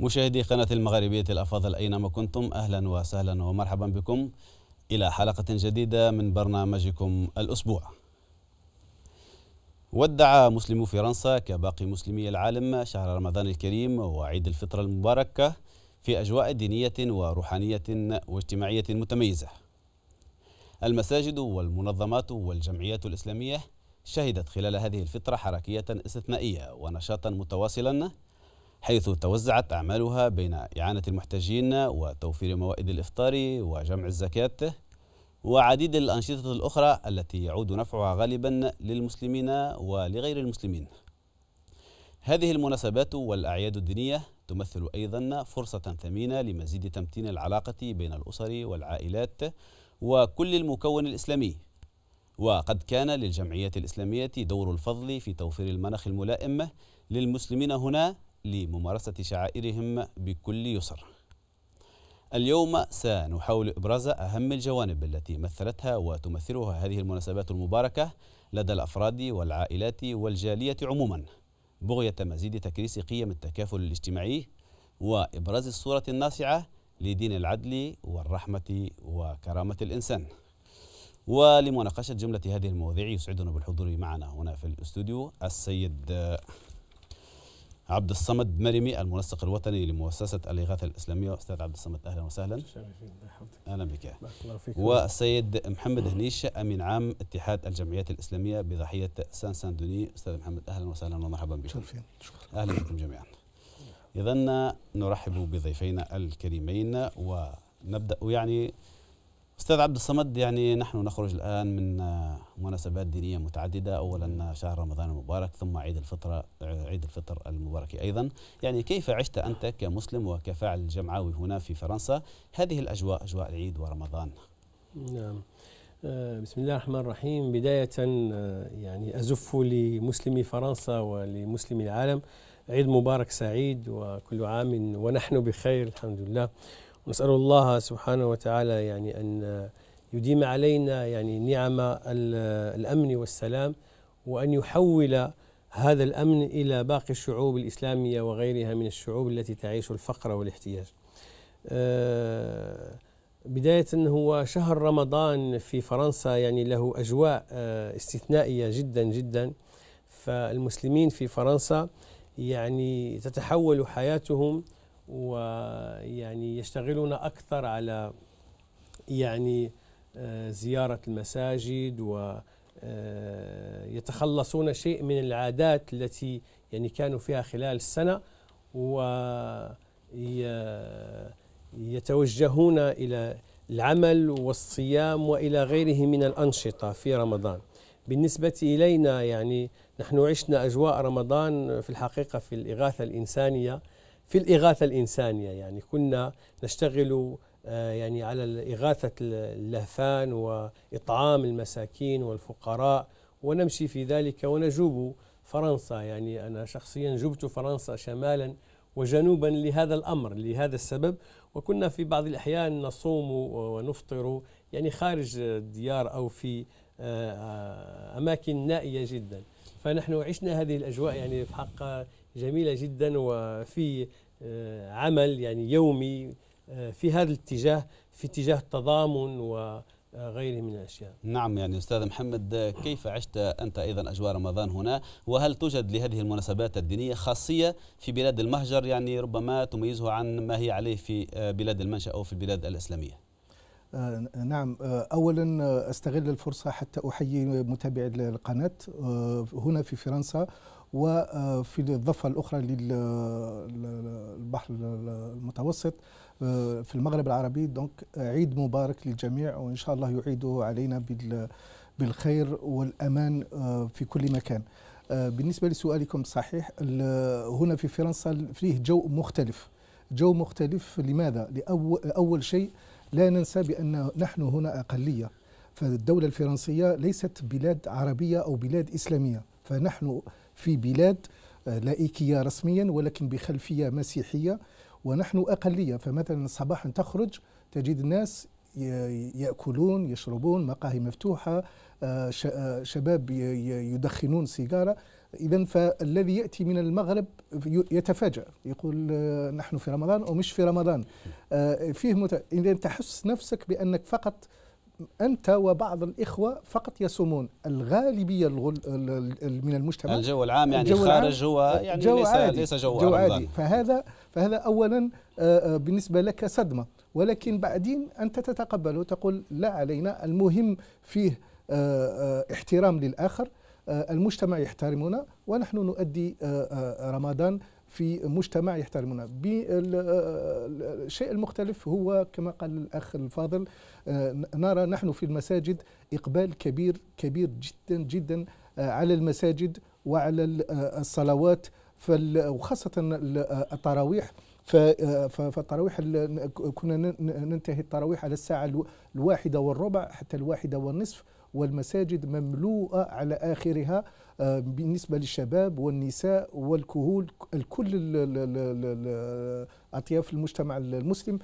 مشاهدي قناة المغاربية الأفاضل أينما كنتم أهلا وسهلا ومرحبا بكم إلى حلقة جديدة من برنامجكم الأسبوع ودع مسلمو فرنسا كباقي مسلمي العالم شهر رمضان الكريم وعيد الفطر المباركة في أجواء دينية وروحانية واجتماعية متميزة المساجد والمنظمات والجمعيات الإسلامية شهدت خلال هذه الفترة حركية استثنائية ونشاطا متواصلا حيث توزعت أعمالها بين إعانة المحتاجين وتوفير موائد الإفطار وجمع الزكاة وعديد الأنشطة الأخرى التي يعود نفعها غالبا للمسلمين ولغير المسلمين هذه المناسبات والأعياد الدينية تمثل أيضا فرصة ثمينة لمزيد تمتين العلاقة بين الأسر والعائلات وكل المكون الإسلامي وقد كان للجمعيات الإسلامية دور الفضل في توفير المناخ الملائم للمسلمين هنا لممارسة شعائرهم بكل يسر. اليوم سنحاول إبراز أهم الجوانب التي مثلتها وتمثلها هذه المناسبات المباركة لدى الأفراد والعائلات والجالية عموما بغية مزيد تكريس قيم التكافل الاجتماعي وإبراز الصورة الناصعة لدين العدل والرحمة وكرامة الإنسان ولمناقشة جملة هذه المواضيع يسعدنا بالحضور معنا هنا في الاستوديو السيد عبد الصمد مرمي المنسق الوطني لمؤسسة الإغاثة الإسلامية أستاذ عبد الصمد أهلا وسهلا أهلا بك والسيد محمد هنيش أمين عام اتحاد الجمعيات الإسلامية بضحية سان سان دوني أستاذ محمد أهلا وسهلا ومرحبا بكم أهلا بكم جميعا إذا نرحب بضيفينا الكريمين ونبدأ يعني أستاذ عبد الصمد يعني نحن نخرج الآن من آه، مناسبات دينية متعددة أولا شهر رمضان المبارك ثم عيد الفطر عيد الفطر المبارك أيضا يعني كيف عشت أنت كمسلم وكفاعل جمعوي هنا في فرنسا هذه الأجواء أجواء العيد ورمضان نعم آه، بسم الله الرحمن الرحيم بداية آه، يعني أزف لمسلمي فرنسا ولمسلمي العالم عيد مبارك سعيد وكل عام ونحن بخير الحمد لله نسأل الله سبحانه وتعالى يعني أن يديم علينا يعني نعم الأمن والسلام وأن يحول هذا الأمن إلى باقي الشعوب الإسلامية وغيرها من الشعوب التي تعيش الفقر والاحتياج آه، بداية هو شهر رمضان في فرنسا يعني له أجواء آه، استثنائية جدا جدا فالمسلمين في فرنسا يعني تتحول حياتهم ويعني يشتغلون أكثر على يعني آه، زيارة المساجد و آه، يتخلصون شيء من العادات التي يعني كانوا فيها خلال السنة ويتوجهون إلى العمل والصيام وإلى غيره من الأنشطة في رمضان بالنسبة إلينا يعني نحن عشنا أجواء رمضان في الحقيقة في الإغاثة الإنسانية في الإغاثة الإنسانية يعني كنا نشتغل آه، يعني على إغاثة اللهفان وإطعام المساكين والفقراء ونمشي في ذلك ونجوب فرنسا يعني أنا شخصيا جبت فرنسا شمالا وجنوبا لهذا الأمر لهذا السبب وكنا في بعض الأحيان نصوم ونفطر يعني خارج الديار أو في آه، آه، أماكن نائية جدا فنحن عشنا هذه الأجواء يعني في حق جميلة جدا وفي آه، عمل يعني يومي آه، في هذا الاتجاه في اتجاه التضامن وغيره من الأشياء نعم يعني أستاذ محمد كيف عشت أنت أيضا أجواء رمضان هنا وهل توجد لهذه المناسبات الدينية خاصية في بلاد المهجر يعني ربما تميزه عن ما هي عليه في آه، بلاد المنشأ أو في البلاد الإسلامية نعم أولا أستغل الفرصة حتى أحيي متابعي القناة هنا في فرنسا وفي الضفة الأخرى للبحر المتوسط آه، في المغرب العربي دونك عيد مبارك للجميع وإن شاء الله يعيده علينا بالخير والأمان آه، في كل مكان آه، بالنسبة لسؤالكم صحيح هنا في فرنسا فيه جو مختلف جو مختلف لماذا؟ لأول شيء لا ننسى بأن نحن هنا أقلية فالدولة الفرنسية ليست بلاد عربية أو بلاد إسلامية فنحن في بلاد آه، لائكية رسميا ولكن بخلفية مسيحية ونحن أقلية فمثلا صباحا تخرج تجد الناس يأكلون يشربون مقاهي مفتوحة آه، آه، شباب يدخنون سيجارة إذا فالذي يأتي من المغرب يتفاجأ يقول نحن في رمضان أو مش في رمضان فيه مت... إذا تحس نفسك بأنك فقط أنت وبعض الإخوة فقط يصومون الغالبية من المجتمع الجو العام يعني الجو خارج هو يعني جو ليس, عادي ليس جو, جو عادي رمضان. فهذا, فهذا أولا آه، آه، بالنسبة لك صدمة ولكن بعدين أنت تتقبله وتقول لا علينا المهم فيه آه، احترام للآخر المجتمع يحترمنا ونحن نؤدي رمضان في مجتمع يحترمنا آه، آه، الشيء المختلف هو كما قال الأخ الفاضل آه، نرى نحن في المساجد إقبال كبير كبير جدا جدا على المساجد وعلى الصلوات وخاصة التراويح فالتراويح كنا ننتهي التراويح على الساعة الواحدة والربع حتى الواحدة والنصف والمساجد مملوءة على آخرها بالنسبة للشباب والنساء والكهول الكل أطياف المجتمع المسلم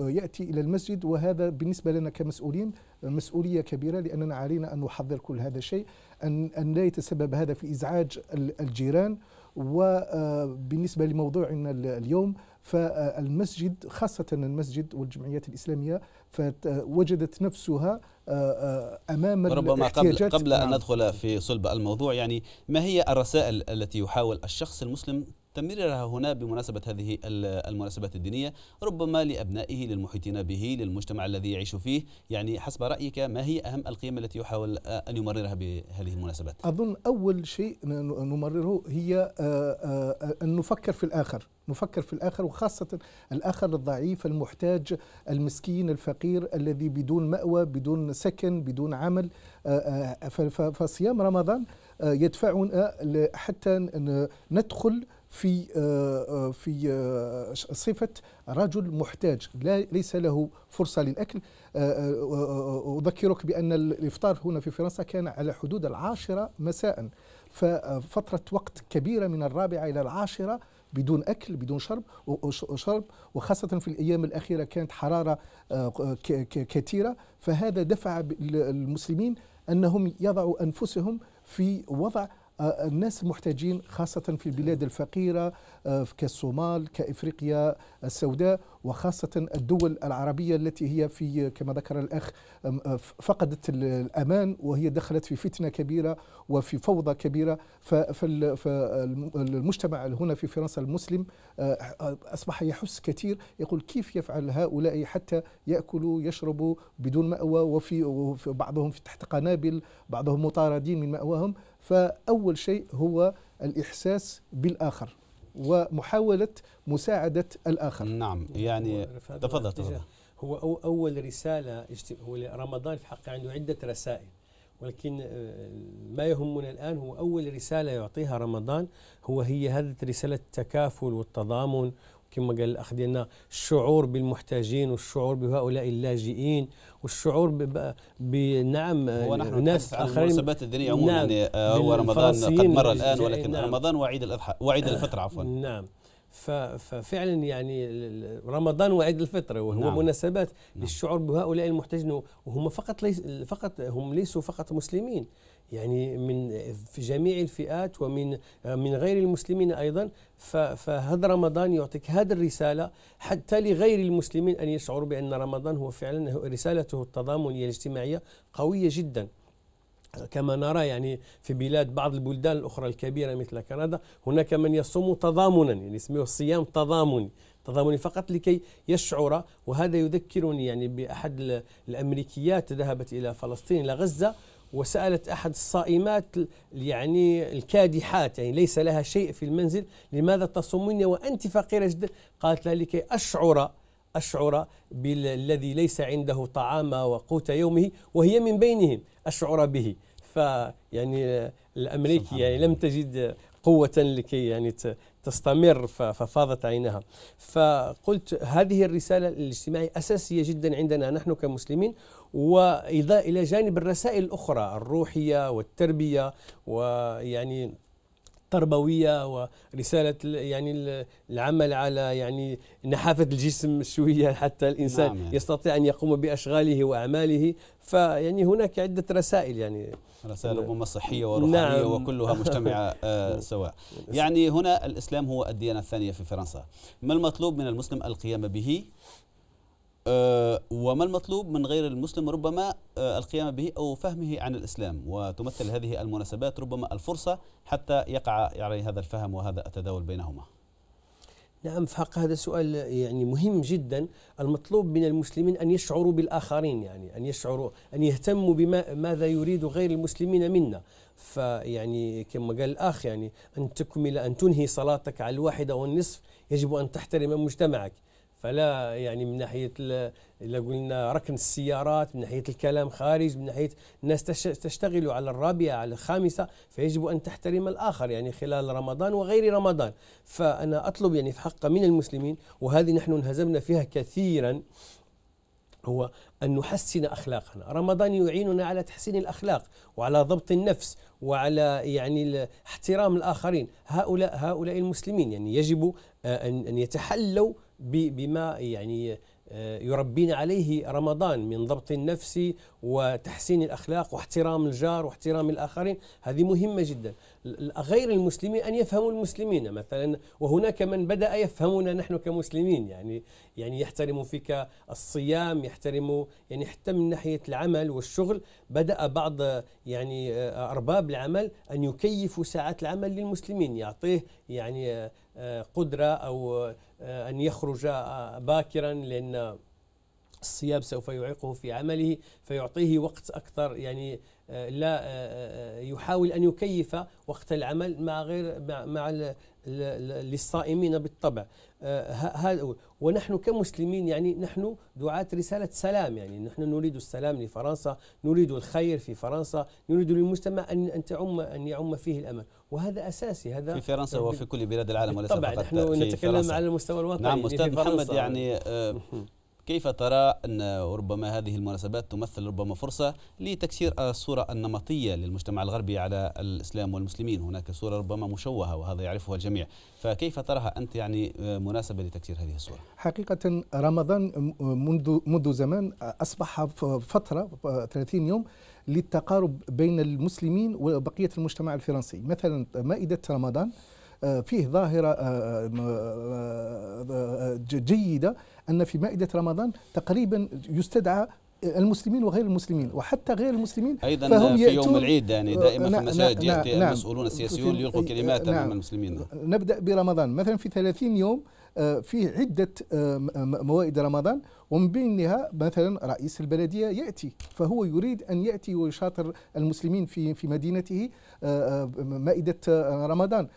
يأتي إلى المسجد وهذا بالنسبة لنا كمسؤولين مسؤولية كبيرة لأننا علينا أن نحضر كل هذا الشيء أن, أن لا يتسبب هذا في إزعاج الجيران وبالنسبة آه، لموضوعنا اليوم فالمسجد خاصة المسجد والجمعيات الإسلامية فوجدت نفسها آه، آه، امام ربما قبل قبل ان نعم. ندخل في صلب الموضوع يعني ما هي الرسائل التي يحاول الشخص المسلم تمريرها هنا بمناسبة هذه المناسبات الدينية ربما لأبنائه للمحيطين به للمجتمع الذي يعيش فيه يعني حسب رأيك ما هي أهم القيم التي يحاول آه، أن يمررها بهذه المناسبات أظن أول شيء نمرره هي آه، آه، أن نفكر في الآخر نفكر في الآخر وخاصة الآخر الضعيف المحتاج المسكين الفقير الذي بدون مأوى بدون سكن بدون عمل فصيام رمضان يدفعنا حتى ندخل في آه، آه، في آه، صفه رجل محتاج لا ليس له فرصه للاكل اذكرك بان الافطار هنا في فرنسا كان على حدود العاشره مساء ففتره وقت كبيره من الرابعه الى العاشره بدون اكل بدون شرب وشرب وخاصه في الايام الاخيره كانت حراره كثيره فهذا دفع المسلمين انهم يضعوا انفسهم في وضع آه، الناس محتاجين خاصة في البلاد الفقيرة آه، كالصومال كإفريقيا السوداء وخاصة الدول العربية التي هي في كما ذكر الأخ آه، فقدت الأمان وهي دخلت في فتنة كبيرة وفي فوضى كبيرة فالمجتمع هنا في فرنسا المسلم أصبح يحس كثير يقول كيف يفعل هؤلاء حتى يأكلوا يشربوا بدون مأوى وفي بعضهم تحت قنابل بعضهم مطاردين من مأواهم فأول شيء هو الإحساس بالآخر ومحاولة مساعدة الآخر نعم يعني تفضل تفضل هو أول رسالة هو رمضان في حقه عنده عدة رسائل ولكن آه، ما يهمنا الآن هو أول رسالة يعطيها رمضان هو هي هذه رسالة التكافل والتضامن كما قال الاخ ديالنا الشعور بالمحتاجين والشعور بهؤلاء اللاجئين والشعور بنعم ناس اخرين المناسبات الدينيه عموما نعم يعني آه، هو رمضان قد مر الان نعم. ولكن نعم رمضان وعيد الاضحى وعيد الفطر عفوا نعم ففعلا يعني رمضان وعيد الفطر وهو نعم. مناسبات نعم للشعور بهؤلاء المحتاجين وهم فقط ليس فقط هم ليسوا فقط مسلمين يعني من جميع الفئات ومن آه، من غير المسلمين ايضا فهذا رمضان يعطيك هذه الرساله حتى لغير المسلمين ان يشعروا بان رمضان هو فعلا رسالته التضامنيه الاجتماعيه قويه جدا كما نرى يعني في بلاد بعض البلدان الاخرى الكبيره مثل كندا هناك من يصوم تضامنا يعني اسمه الصيام تضامني تضامني فقط لكي يشعر وهذا يذكرني يعني باحد الامريكيات ذهبت الى فلسطين الى غزه وسألت أحد الصائمات يعني الكادحات يعني ليس لها شيء في المنزل لماذا تصومين وأنت فقيرة جدا قالت لها لكي أشعر أشعر بالذي ليس عنده طعام وقوت يومه وهي من بينهم أشعر به فيعني الأمريكي يعني لم تجد قوة لكي يعني تستمر ففاضت عينها فقلت هذه الرسالة الاجتماعية أساسية جدا عندنا نحن كمسلمين وإذا إلى جانب الرسائل الأخرى الروحية والتربية ويعني التربويه ورساله يعني العمل على يعني نحافه الجسم شويه حتى الانسان نعم يعني. يستطيع ان يقوم باشغاله واعماله فيعني هناك عده رسائل يعني رسائل ربما صحية وروحانية نعم. وكلها مجتمعة آه، سواء يعني هنا الإسلام هو الديانة الثانية في فرنسا ما المطلوب من المسلم القيام به آه، وما المطلوب من غير المسلم ربما آه، القيام به أو فهمه عن الإسلام وتمثل هذه المناسبات ربما الفرصة حتى يقع يعني هذا الفهم وهذا التداول بينهما نعم فحق هذا سؤال يعني مهم جدا المطلوب من المسلمين أن يشعروا بالآخرين يعني أن يشعروا أن يهتموا بما ماذا يريد غير المسلمين منا فيعني كما قال الأخ يعني أن تكمل أن تنهي صلاتك على الواحدة والنصف يجب أن تحترم مجتمعك فلا يعني من ناحيه الا قلنا ركن السيارات من ناحيه الكلام خارج من ناحيه الناس تشتغل على الرابعه على الخامسه فيجب ان تحترم الاخر يعني خلال رمضان وغير رمضان فانا اطلب يعني في حق من المسلمين وهذه نحن انهزمنا فيها كثيرا هو أن نحسن أخلاقنا رمضان يعيننا على تحسين الأخلاق وعلى ضبط النفس وعلى يعني احترام الآخرين هؤلاء هؤلاء المسلمين يعني يجب آه، أن يتحلوا بما يعني آه، يربينا عليه رمضان من ضبط النفس وتحسين الاخلاق واحترام الجار واحترام الاخرين هذه مهمه جدا غير المسلمين ان يفهموا المسلمين مثلا وهناك من بدا يفهمنا نحن كمسلمين يعني يعني يحترم فيك الصيام يحترم يعني حتى من ناحيه العمل والشغل بدا بعض يعني آه، ارباب العمل ان يكيفوا ساعات العمل للمسلمين يعطيه يعني آه، قدرة أو آه، أن يخرج باكرا لأن الصياب سوف يعيقه في عمله فيعطيه وقت أكثر يعني آه، لا آه، يحاول أن يكيف وقت العمل مع غير مع, مع للصائمين بالطبع ونحن كمسلمين يعني نحن دعاة رسالة سلام يعني نحن نريد السلام لفرنسا نريد الخير في فرنسا نريد للمجتمع أن تعم أن يعم فيه الأمل وهذا اساسي هذا في فرنسا وفي كل بلاد العالم وليس فقط نحن نتكلم فرنسا. على المستوى الوطني نعم استاذ محمد يعني آه، كيف ترى أن ربما هذه المناسبات تمثل ربما فرصة لتكسير الصورة النمطية للمجتمع الغربي على الإسلام والمسلمين هناك صورة ربما مشوهة وهذا يعرفها الجميع فكيف تراها أنت يعني آه، مناسبة لتكسير هذه الصورة حقيقة رمضان منذ منذ زمان أصبح فترة 30 يوم للتقارب بين المسلمين وبقية المجتمع الفرنسي مثلا مائدة رمضان آه، فيه ظاهرة آه، آه، جيدة أن في مائدة رمضان تقريبا يستدعى المسلمين وغير المسلمين وحتى غير المسلمين ايضا فهم في يوم العيد يعني دائما في نعم، المساجد نعم، ياتي نعم. المسؤولون السياسيون ليلقوا كلمات امام المسلمين نبدا برمضان مثلا في 30 يوم آه، فيه عدة آه، آه، موائد رمضان ومن بينها مثلا رئيس البلدية يأتي فهو يريد أن يأتي ويشاطر المسلمين في في مدينته مائدة رمضان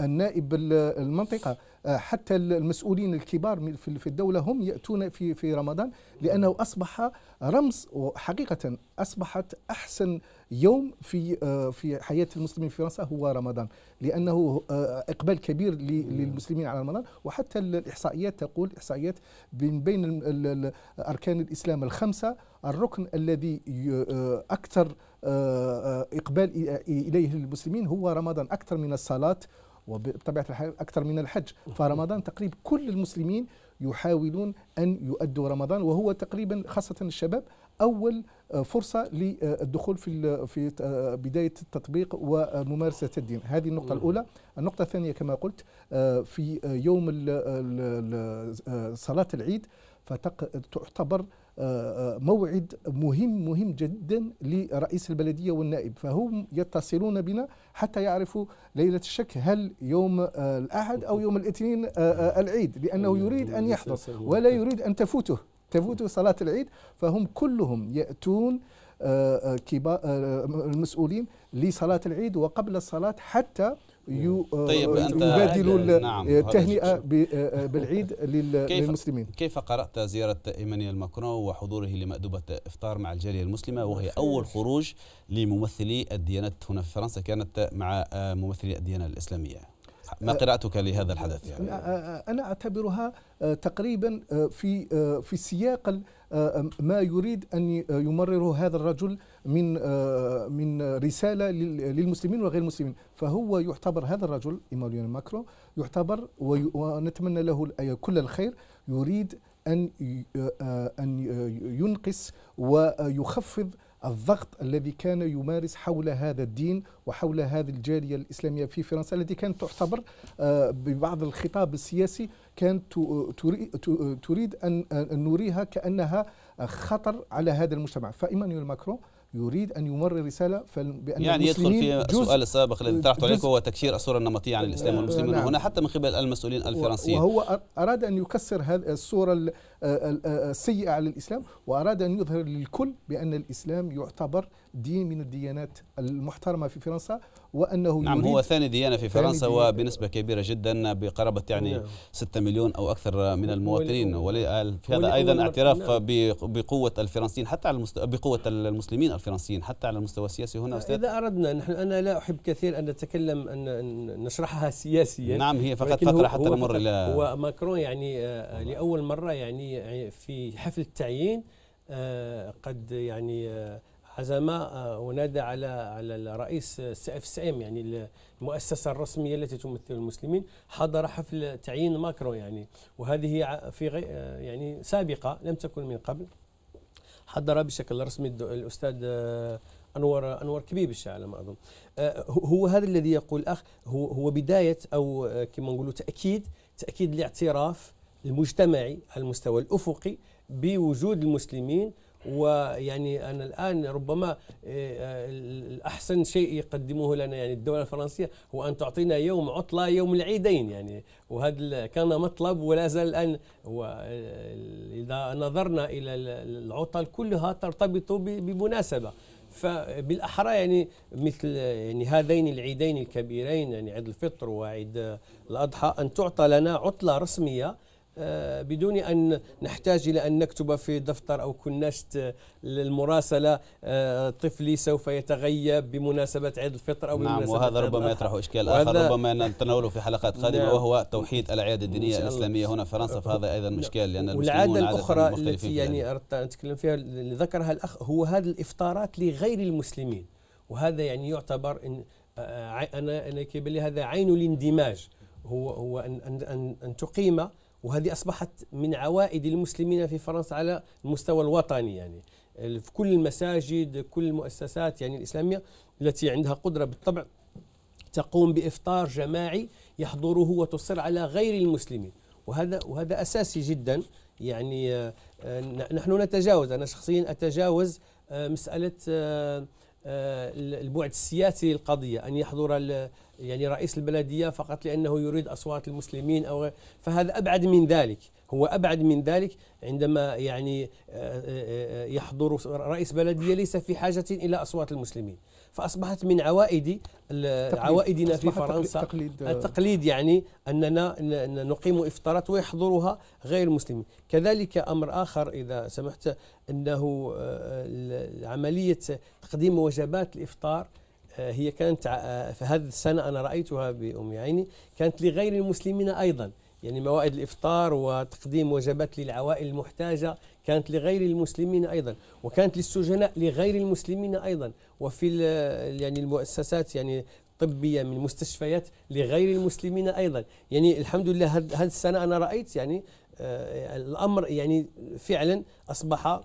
النائب المنطقة حتى المسؤولين الكبار في الدولة هم يأتون في في رمضان لأنه أصبح رمز وحقيقة أصبحت أحسن يوم في آه، في حياة المسلمين في فرنسا هو رمضان لأنه آه، إقبال كبير للمسلمين على رمضان وحتى الإحصائيات تقول إحصائيات من بين أركان الإسلام الخمسة الركن الذي آه، أكثر إقبال إليه المسلمين هو رمضان أكثر من الصلاة وبطبيعة الحال أكثر من الحج فرمضان تقريبا كل المسلمين يحاولون أن يؤدوا رمضان وهو تقريبا خاصة الشباب أول آه، فرصة للدخول في في آه، بداية التطبيق وممارسة الدين هذه النقطة الأولى النقطة الثانية كما قلت آه، في يوم صلاة العيد فتعتبر موعد مهم مهم جدا لرئيس البلديه والنائب فهم يتصلون بنا حتى يعرفوا ليله الشك هل يوم آه، الاحد او يوم الاثنين آه، آه، العيد لانه أيوة، يريد ان يحضر ولا يريد ان تفوته تفوته صلاه العيد فهم كلهم ياتون المسؤولين لصلاه العيد وقبل الصلاه حتى طيب آه، أنت آه، يبادلوا نعم التهنئه آه، بالعيد للمسلمين كيف قرات زياره ايمانويل ماكرون وحضوره لمأدبه افطار مع الجاليه المسلمه وهي اول خروج لممثلي الديانات هنا في فرنسا كانت مع ممثلي الديانه الاسلاميه ما قراءتك لهذا الحدث يعني؟ انا اعتبرها تقريبا في في سياق ما يريد ان يمرره هذا الرجل من آه، من رساله للمسلمين وغير المسلمين فهو يعتبر هذا الرجل ايمانويل ماكرون يعتبر ونتمنى له كل الخير يريد ان آه، ان ينقص ويخفض الضغط الذي كان يمارس حول هذا الدين وحول هذه الجاليه الاسلاميه في فرنسا التي كانت تعتبر آه، ببعض الخطاب السياسي كانت تريد ان نريها كانها خطر على هذا المجتمع فايمانويل ماكرون يريد ان يمرر رساله بان يعني يدخل في السؤال السابق الذي طرحته عليك هو تكشير الصوره النمطيه عن الاسلام آه، والمسلمين نعم هنا حتى من قبل المسؤولين الفرنسيين وهو اراد ان يكسر هذه الصوره آه، آه، السيئه على الاسلام واراد ان يظهر للكل بان الاسلام يعتبر دين من الديانات المحترمه في فرنسا وانه نعم هو ثاني ديانه في فرنسا وبنسبه كبيره جدا بقرابه يعني نعم. 6 مليون او اكثر من المواطنين هذا ايضا اعتراف نعم. بقوه الفرنسيين حتى على المست... بقوه المسلمين الفرنسيين حتى على المستوى السياسي هنا استاذ اذا اردنا نحن انا لا احب كثير ان نتكلم ان نشرحها سياسيا نعم هي فقط فتره حتى نمر الى هو ماكرون يعني آه، لاول مره يعني،, يعني في حفل التعيين آه، قد يعني آه، حزم آه، ونادى على على الرئيس اف اس ام يعني المؤسسه الرسميه التي تمثل المسلمين حضر حفل تعيين ماكرون يعني وهذه في غي آه، يعني سابقه لم تكن من قبل حضر بشكل رسمي الاستاذ آه، انور انور كبيبش على ما اظن هو هذا الذي يقول الاخ هو هو بدايه او كما نقولوا تاكيد تاكيد الاعتراف المجتمعي على المستوى الافقي بوجود المسلمين ويعني انا الان ربما آه، آه، الاحسن شيء يقدمه لنا يعني الدوله الفرنسيه هو ان تعطينا يوم عطله يوم العيدين يعني وهذا كان مطلب ولا زال الان اذا نظرنا الى العطل كلها ترتبط بمناسبه فبالاحرى يعني مثل يعني هذين العيدين الكبيرين يعني عيد الفطر وعيد الاضحى ان تعطى لنا عطله رسميه آه، بدون أن نحتاج إلى أن نكتب في دفتر أو كناشت آه، للمراسله آه، طفلي سوف يتغيب بمناسبة عيد الفطر أو نعم بمناسبة وهذا ربما يطرح إشكال آخر ربما نتناوله في حلقات قادمة نعم وهو توحيد الأعياد الدينية الإسلامية هنا في فرنسا نعم. فهذا أيضا مشكل نعم. لأن والعادة الأخرى التي يعني أردت أن أتكلم فيها اللي ذكرها الأخ هو هذا الإفطارات لغير المسلمين وهذا يعني يعتبر إن أنا أنا كيبان هذا عين الاندماج هو هو أن أن أن تقيم وهذه أصبحت من عوائد المسلمين في فرنسا على المستوى الوطني يعني في كل المساجد كل المؤسسات يعني الإسلامية التي عندها قدرة بالطبع تقوم بإفطار جماعي يحضره وتصر على غير المسلمين وهذا وهذا أساسي جدا يعني آه، آه، نحن نتجاوز أنا شخصيا أتجاوز آه، مسألة البعد السياسي للقضية أن يحضر يعني رئيس البلدية فقط لأنه يريد أصوات المسلمين أو غير فهذا أبعد من ذلك هو أبعد من ذلك عندما يعني آه، آه، آه، يحضر رئيس بلدية ليس في حاجة إلى أصوات المسلمين فأصبحت من عوائد عوائدنا في فرنسا التقليد, التقليد يعني أننا نقيم إفطارات ويحضرها غير المسلمين كذلك أمر آخر إذا سمحت أنه عملية تقديم وجبات الإفطار آه، هي كانت آه، في هذه السنة أنا رأيتها بأم عيني كانت لغير المسلمين أيضا يعني موائد الإفطار وتقديم وجبات للعوائل المحتاجة كانت لغير المسلمين أيضا وكانت للسجناء لغير المسلمين أيضا وفي يعني المؤسسات يعني طبية من مستشفيات لغير المسلمين أيضا يعني الحمد لله هذه السنة أنا رأيت يعني آه، الأمر يعني فعلا أصبح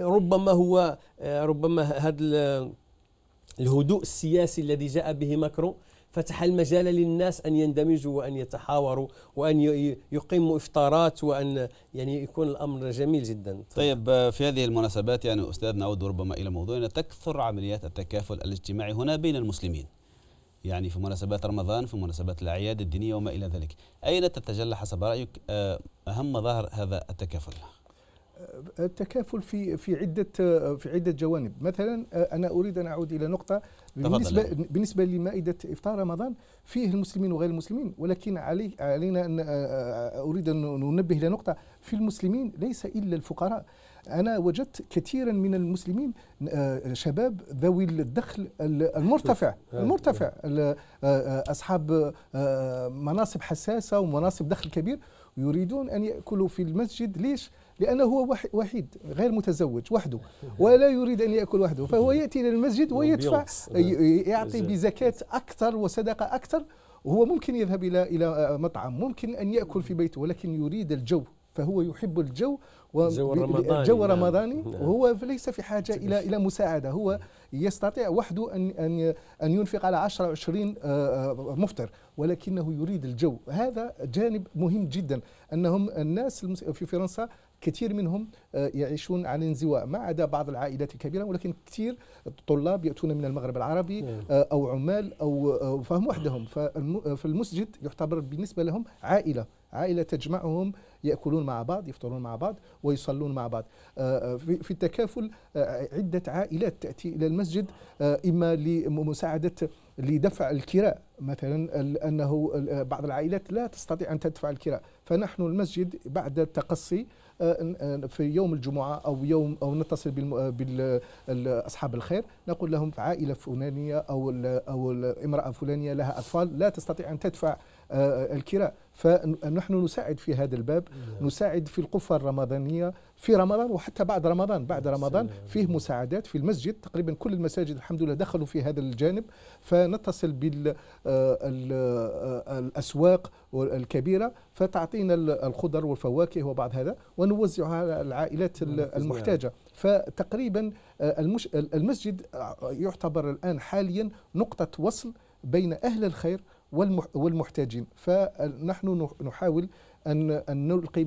ربما هو ربما هذا الهدوء السياسي الذي جاء به ماكرون فتح المجال للناس ان يندمجوا وان يتحاوروا وان يقيموا افطارات وان يعني يكون الامر جميل جدا. طيب في هذه المناسبات يعني استاذ نعود ربما الى موضوعنا تكثر عمليات التكافل الاجتماعي هنا بين المسلمين. يعني في مناسبات رمضان في مناسبات الاعياد الدينيه وما الى ذلك. اين تتجلى حسب رايك آه، اهم مظاهر هذا التكافل؟ التكافل في في عده في عده جوانب مثلا انا اريد ان اعود الى نقطه بالنسبه بالنسبه لمائده افطار رمضان فيه المسلمين وغير المسلمين ولكن علي علينا ان اريد ان ننبه الى نقطه في المسلمين ليس الا الفقراء انا وجدت كثيرا من المسلمين شباب ذوي الدخل المرتفع آه. المرتفع اصحاب آه، مناصب حساسه ومناصب دخل كبير يريدون ان ياكلوا في المسجد ليش لأنه هو وحيد غير متزوج وحده ولا يريد أن يأكل وحده فهو يأتي إلى المسجد ويدفع يعطي بزكاة أكثر وصدقة أكثر وهو ممكن يذهب إلى إلى مطعم ممكن أن يأكل في بيته ولكن يريد الجو فهو يحب الجو الجو رمضاني جو نعم. رمضاني نعم. وهو ليس في حاجه الى الى مساعده هو يستطيع وحده ان ان ان ينفق على 10 20 آه، آه، مفطر ولكنه يريد الجو هذا جانب مهم جدا انهم الناس في فرنسا كثير منهم آه، يعيشون على انزواء ما عدا بعض العائلات الكبيره ولكن كثير الطلاب ياتون من المغرب العربي نعم. آه، او عمال او آه، فهم وحدهم فالمسجد يعتبر بالنسبه لهم عائله عائله تجمعهم ياكلون مع بعض يفطرون مع بعض ويصلون مع بعض في التكافل عده عائلات تاتي الى المسجد اما لمساعده لدفع الكراء مثلا انه بعض العائلات لا تستطيع ان تدفع الكراء فنحن المسجد بعد التقصي آه، آه، في يوم الجمعه او يوم او نتصل باصحاب آه، الخير نقول لهم عائله فلانيه او او امراه فلانيه لها اطفال لا تستطيع ان تدفع آه، الكراء فنحن نساعد في هذا الباب نعم. نساعد في القفة الرمضانية في رمضان وحتى بعد رمضان بعد نعم، رمضان فيه مساعدات في المسجد تقريبا كل المساجد الحمد لله دخلوا في هذا الجانب فنتصل بالأسواق آه، آه، الكبيرة فتعطينا الخضر والفواكه وبعض هذا ونوزعها على العائلات نعم، المحتاجة فتقريبا المسجد يعتبر الآن حاليا نقطة وصل بين أهل الخير والمحتاجين فنحن نحاول أن أن نلقي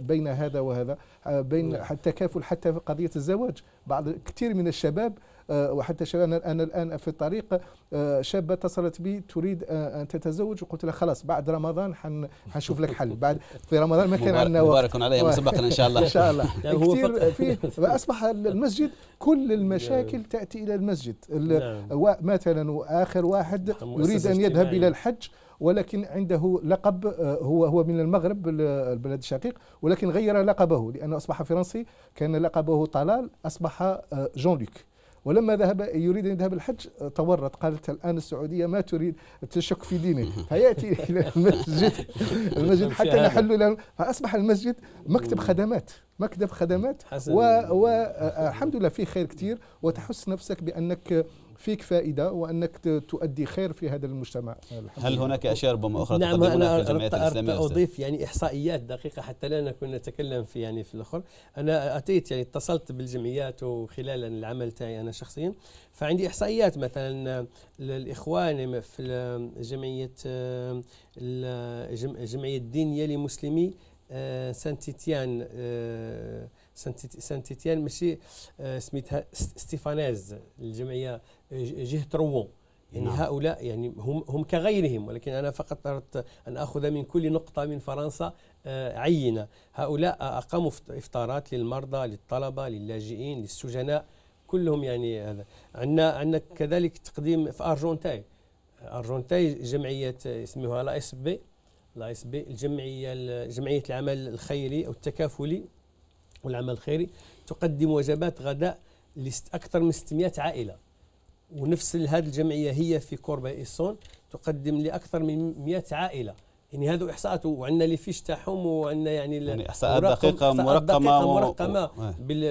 بين هذا وهذا آه، بين التكافل نعم. حتى في قضية الزواج بعض كثير من الشباب آه، وحتى أنا الآن في الطريق آه، شابة اتصلت بي تريد آه، أن تتزوج وقلت لها خلاص بعد رمضان حنشوف لك حل بعد في رمضان ما كان عندنا مبارك عليها مسبقا إن شاء الله إن شاء الله كثير فيه أصبح المسجد كل المشاكل تأتي إلى المسجد نعم. مثلا آخر واحد يريد أن يذهب إلى الحج ولكن عنده لقب هو هو من المغرب البلد الشقيق ولكن غير لقبه لانه اصبح فرنسي كان لقبه طلال اصبح جون لوك ولما ذهب يريد أن يذهب الحج تورط قالت الآن السعودية ما تريد تشك في دينه فيأتي إلى المسجد المسجد حتى نحل له فأصبح المسجد مكتب خدمات مكتب خدمات والحمد آه، آه، لله فيه خير كثير وتحس نفسك بأنك فيك فائدة وأنك تؤدي خير في هذا المجتمع هل هناك أشياء ربما أخرى نعم أنا في الجمعيات الإسلامية أضيف يعني إحصائيات دقيقة حتى لا نكون نتكلم في يعني في الآخر أنا أتيت يعني اتصلت بالجمعيات وخلال العمل تاعي أنا شخصيا فعندي إحصائيات مثلا الإخوان في جمعية الجمعية الدينية لمسلمي آه، سانتيتيان آه، سانتيتيان ماشي آه، سميتها ستيفانيز الجمعيه جهه روان يعني نعم. هؤلاء يعني هم هم كغيرهم ولكن انا فقط اردت ان اخذ من كل نقطه من فرنسا آه، عينه هؤلاء اقاموا افطارات للمرضى للطلبه للاجئين للسجناء كلهم يعني هذا عندنا عندنا كذلك تقديم في ارجنتاي ارجنتاي جمعيه اسمها لا اس بي لا اس بي الجمعيه جمعيه العمل الخيري او التكافلي والعمل الخيري تقدم وجبات غداء لاكثر من 600 عائله ونفس هذه الجمعيه هي في كوربا ايسون تقدم لاكثر من 100 عائله يعني هذو احصاءات وعندنا لي فيش تاعهم وعندنا يعني يعني احصاءات دقيقه مرقمه مرقمه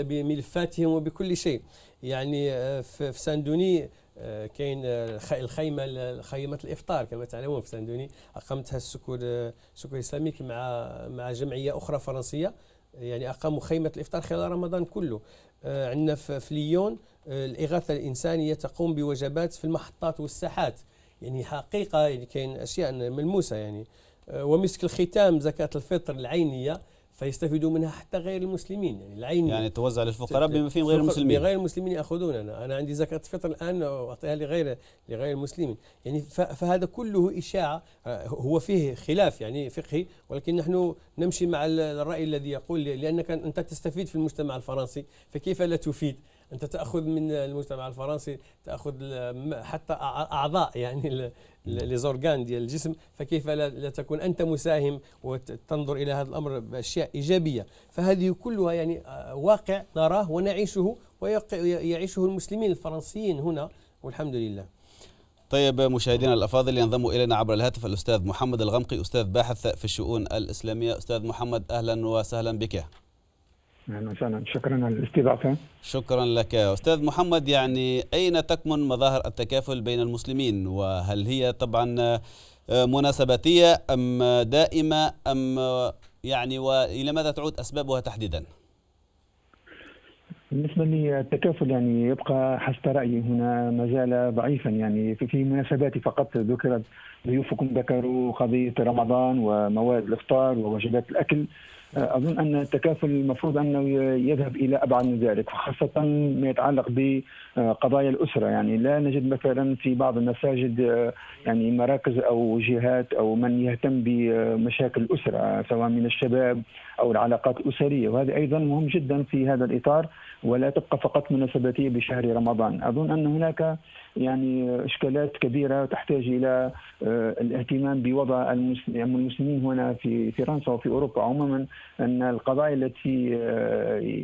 بملفاتهم وبكل شيء يعني آه، في ساندوني آه، كاين آه، الخيمه خيمه الافطار كما تعلمون في ساندوني اقامتها السكور السكور الاسلامي مع مع جمعيه اخرى فرنسيه يعني اقاموا خيمه الافطار خلال رمضان كله آه، عندنا في ليون آه، الاغاثه الانسانيه تقوم بوجبات في المحطات والساحات يعني حقيقه يعني كاين اشياء ملموسه يعني آه، ومسك الختام زكاه الفطر العينيه فيستفيدوا منها حتى غير المسلمين يعني العين يعني توزع للفقراء بما فيهم غير المسلمين غير المسلمين ياخذون انا انا عندي زكاه فطر الان واعطيها لغير لغير المسلمين يعني فهذا كله اشاعه آه، هو فيه خلاف يعني فقهي ولكن نحن نمشي مع الراي الذي يقول لانك انت تستفيد في المجتمع الفرنسي فكيف لا تفيد انت تاخذ من المجتمع الفرنسي تاخذ حتى اعضاء يعني لي زورغان ديال الجسم فكيف لا تكون انت مساهم وتنظر الى هذا الامر باشياء ايجابيه فهذه كلها يعني آه، واقع نراه ونعيشه ويعيشه المسلمين الفرنسيين هنا والحمد لله طيب مشاهدينا الافاضل ينضم الينا عبر الهاتف الاستاذ محمد الغمقي استاذ باحث في الشؤون الاسلاميه استاذ محمد اهلا وسهلا بك اهلا وسهلا شكرا على الاستضافه شكرا لك استاذ محمد يعني اين تكمن مظاهر التكافل بين المسلمين وهل هي طبعا مناسباتيه ام دائمه ام يعني والى ماذا تعود اسبابها تحديدا؟ بالنسبة للتكافل يعني يبقى حسب رأيي هنا ما زال ضعيفا يعني في مناسبات فقط ذكرت ضيوفكم ذكروا قضية رمضان ومواد الإفطار ووجبات الأكل آه، اظن ان التكافل المفروض انه يذهب الى ابعد من ذلك خاصه ما يتعلق ب آه، قضايا الاسره يعني لا نجد مثلا في بعض المساجد آه، يعني مراكز او جهات او من يهتم بمشاكل الاسره سواء من الشباب او العلاقات الاسريه وهذا ايضا مهم جدا في هذا الاطار ولا تبقى فقط مناسباتيه بشهر رمضان اظن ان هناك يعني اشكالات كبيره تحتاج الى آه، الاهتمام بوضع يعني المسلمين هنا في فرنسا وفي اوروبا عموما ان القضايا التي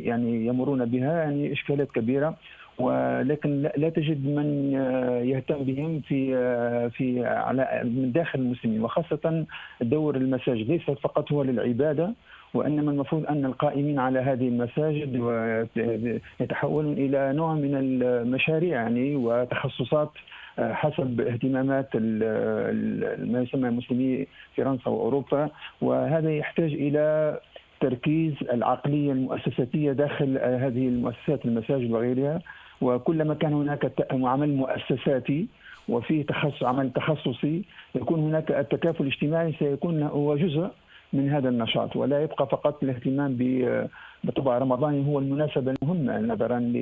يعني يمرون بها يعني اشكالات كبيره ولكن لا تجد من آه، يهتم بهم في آه، في آه، على من داخل المسلمين وخاصه دور المساجد ليس فقط هو للعباده وانما المفروض ان القائمين على هذه المساجد يتحولون الى نوع من المشاريع يعني وتخصصات حسب اهتمامات ما يسمى مسلمي فرنسا واوروبا وهذا يحتاج الى تركيز العقليه المؤسساتيه داخل هذه المؤسسات المساجد وغيرها وكلما كان هناك عمل مؤسساتي وفيه تخصص عمل تخصصي يكون هناك التكافل الاجتماعي سيكون هو جزء من هذا النشاط ولا يبقى فقط الاهتمام بطبع رمضان هو المناسبة المهمة نظرا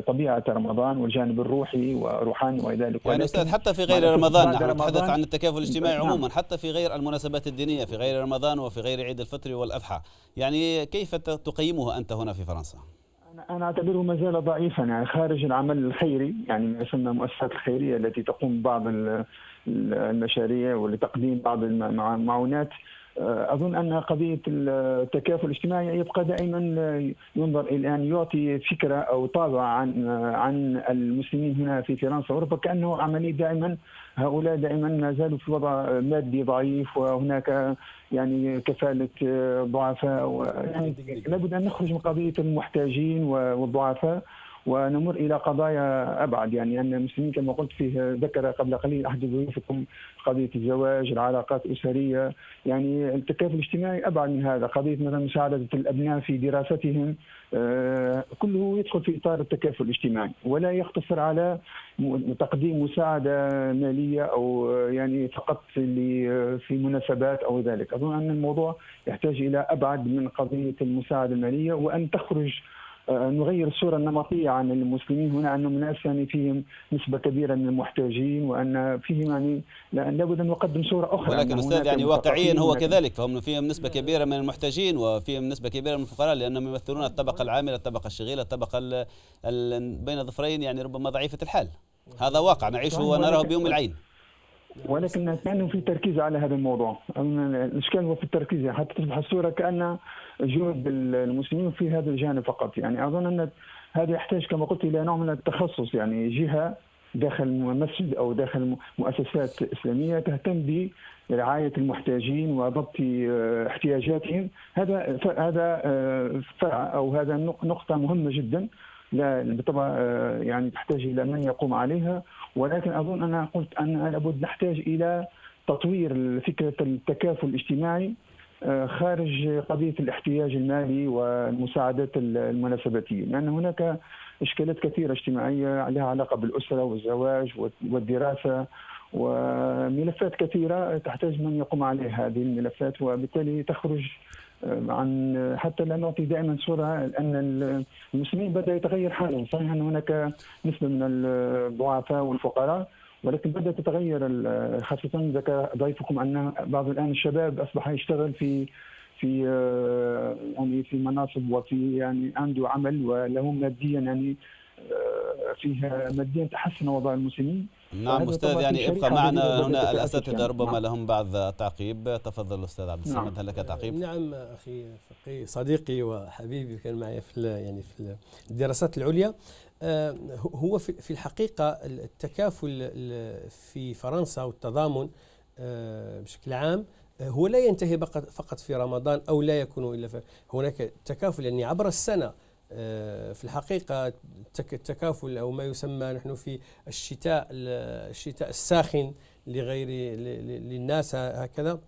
طبيعة رمضان والجانب الروحي وروحاني وإلى ذلك يعني أستاذ حتى في غير رمضان نحن نتحدث عن التكافل الاجتماعي نعم. عموما حتى في غير المناسبات الدينية في غير رمضان وفي غير عيد الفطر والأضحى يعني كيف تقيمه أنت هنا في فرنسا؟ انا اعتبره مازال ضعيفا يعني خارج العمل الخيري يعني يسمى المؤسسات الخيريه التي تقوم بعض المشاريع ولتقديم بعض المعونات آه، اظن ان قضيه التكافل الاجتماعي يبقى دائما آه، ينظر الى ان يعطي فكره او طابع عن آه، عن المسلمين هنا في فرنسا واوروبا كانه عمليه دائما هؤلاء دائما ما زالوا في وضع مادي ضعيف وهناك يعني كفاله ضعفاء يعني لابد ان نخرج من قضيه المحتاجين والضعفاء ونمر الى قضايا ابعد يعني ان المسلمين كما قلت فيه ذكر قبل قليل احد ضيوفكم قضيه الزواج، العلاقات الاسريه، يعني التكافل الاجتماعي ابعد من هذا، قضيه مثلا مساعده الابناء في دراستهم آه، كله يدخل في اطار التكافل الاجتماعي ولا يقتصر على تقديم مساعده ماليه او آه، يعني فقط آه، في مناسبات او ذلك، اظن ان الموضوع يحتاج الى ابعد من قضيه المساعده الماليه وان تخرج آه، نغير الصورة النمطية عن المسلمين هنا أنهم ناس يعني فيهم نسبة كبيرة من المحتاجين وأن فيهم يعني لابد أن نقدم صورة أخرى ولكن أستاذ يعني واقعيا هو كذلك فهم فيهم نسبة كبيرة من المحتاجين وفيهم نسبة كبيرة من الفقراء لأنهم يمثلون الطبقة العاملة الطبقة الشغيلة الطبقة بين ظفرين يعني ربما ضعيفة الحال هذا واقع نعيشه ونراه بيوم العين ولكن كانوا في تركيز على هذا الموضوع الاشكال هو في التركيز حتى تصبح الصوره كان جهد المسلمين في هذا الجانب فقط يعني اظن ان هذا يحتاج كما قلت الى نوع من التخصص يعني جهه داخل مسجد او داخل مؤسسات اسلاميه تهتم برعايه المحتاجين وضبط آه، احتياجاتهم هذا هذا آه، فرع او هذا نقطه مهمه جدا لا بالطبع آه، يعني تحتاج الى من يقوم عليها ولكن اظن انا قلت ان لابد نحتاج الى تطوير فكره التكافل الاجتماعي آه، خارج قضية الاحتياج المالي والمساعدات المناسباتية لأن يعني هناك إشكالات كثيرة اجتماعية لها علاقة بالأسرة والزواج والدراسة وملفات كثيرة تحتاج من يقوم عليها هذه الملفات وبالتالي تخرج آه، عن حتى لا نعطي دائما صورة أن المسلمين بدأ يتغير حالهم صحيح أن هناك نسبة من الضعفاء والفقراء ولكن بدأت تتغير خاصة ذكاء ضيفكم أن بعض الآن الشباب أصبح يشتغل في في آه، يعني في مناصب وفي يعني عنده عمل ولهم ماديا يعني آه، فيها ماديا تحسن وضع المسلمين نعم استاذ يعني ابقى معنا هنا الاساتذه ربما نعم. لهم بعض التعقيب تفضل استاذ عبد الصمد نعم. هل لك تعقيب؟ نعم اخي فقي صديقي وحبيبي كان معي في يعني في الدراسات العليا آه، هو في الحقيقة التكافل في فرنسا والتضامن آه، بشكل عام آه، هو لا ينتهي فقط في رمضان أو لا يكون إلا هناك تكافل يعني عبر السنة في الحقيقة التكافل أو ما يسمى نحن في الشتاء الشتاء الساخن لغير للناس هكذا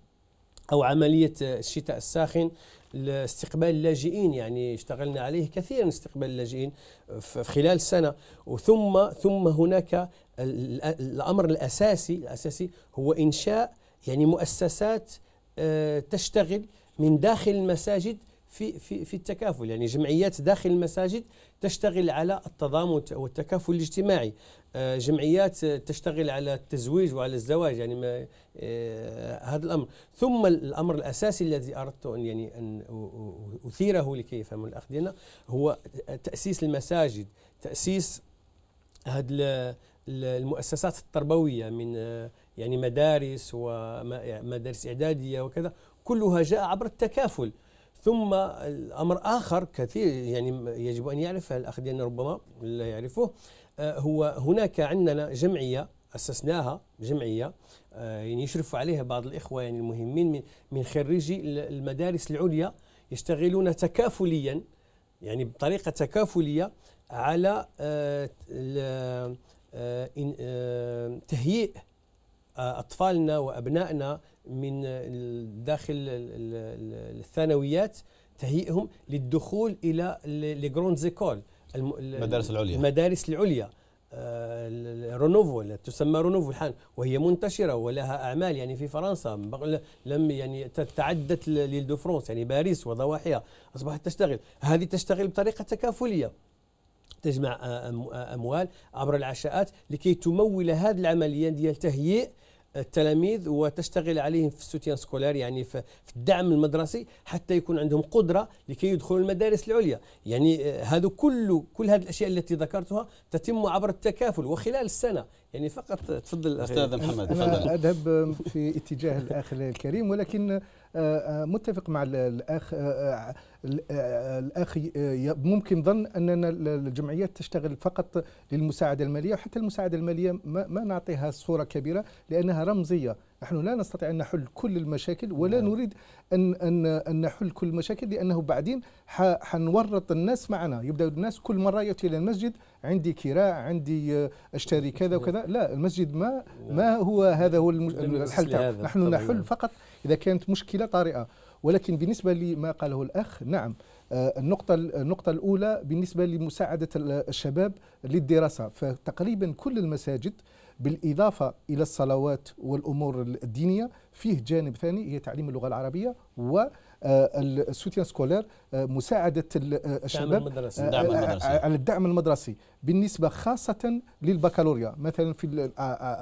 أو عملية الشتاء الساخن لاستقبال اللاجئين يعني اشتغلنا عليه كثيرا استقبال اللاجئين آه، في خلال سنة وثم ثم هناك الأمر الأساسي الأساسي هو إنشاء يعني مؤسسات آه، تشتغل من داخل المساجد في في في التكافل يعني جمعيات داخل المساجد تشتغل على التضامن والتكافل الاجتماعي آه، جمعيات آه، تشتغل على التزويج وعلى الزواج يعني ما آه، هذا الامر ثم الامر الاساسي الذي اردت ان يعني ان اثيره لكي يفهم الاخ دينا هو تاسيس المساجد تاسيس هذه المؤسسات التربويه من يعني مدارس ومدارس يعني اعداديه وكذا كلها جاء عبر التكافل ثم الامر اخر كثير يعني يجب ان يعرفه الاخ ديالنا ربما لا يعرفه آه، هو هناك عندنا جمعيه اسسناها جمعيه آه، يعني يشرف عليها بعض الاخوه يعني المهمين من من خريجي المدارس العليا يشتغلون تكافليا يعني بطريقه تكافليه على آه، تهيئ اطفالنا وابنائنا من داخل الثانويات تهيئهم للدخول الى لي جروند زيكول المدارس العليا المدارس العليا آه، رونوفو تسمى رونوفو الحان وهي منتشره ولها اعمال يعني في فرنسا لم يعني تعدت ليل دو فرونس يعني باريس وضواحيها اصبحت تشتغل هذه تشتغل بطريقه تكافليه تجمع اموال عبر العشاءات لكي تمول هذه العمليه ديال تهيئ التلاميذ وتشتغل عليهم في السوتيان سكولار يعني في الدعم المدرسي حتى يكون عندهم قدره لكي يدخلوا المدارس العليا يعني آه، هذا كله كل هذه الاشياء التي ذكرتها تتم عبر التكافل وخلال السنه يعني فقط تفضل استاذ محمد أنا أذهب في اتجاه الأخ الكريم ولكن آه، آه، متفق مع الاخ آه، الاخ ممكن ظن اننا الجمعيات تشتغل فقط للمساعده الماليه وحتى المساعده الماليه ما نعطيها صوره كبيره لانها رمزيه نحن لا نستطيع أن نحل كل المشاكل ولا مم. نعم. نريد أن أن أن نحل كل المشاكل لأنه بعدين حنورط الناس معنا يبدأ الناس كل مرة يأتي إلى المسجد عندي كراع عندي آه، أشتري كذا وكذا لا المسجد ما ما هو هذا هو الحل نحن نحل فقط إذا كانت مشكلة طارئة ولكن بالنسبة لما قاله الأخ نعم آه، النقطة النقطة الأولى بالنسبة لمساعدة الشباب للدراسة فتقريبا كل المساجد بالإضافة إلى الصلوات والأمور الدينية فيه جانب ثاني هي تعليم اللغة العربية و آه، السوتيان سكولير آه، مساعدة آه، الشباب على الدعم المدرسي بالنسبة خاصة للبكالوريا مثلا في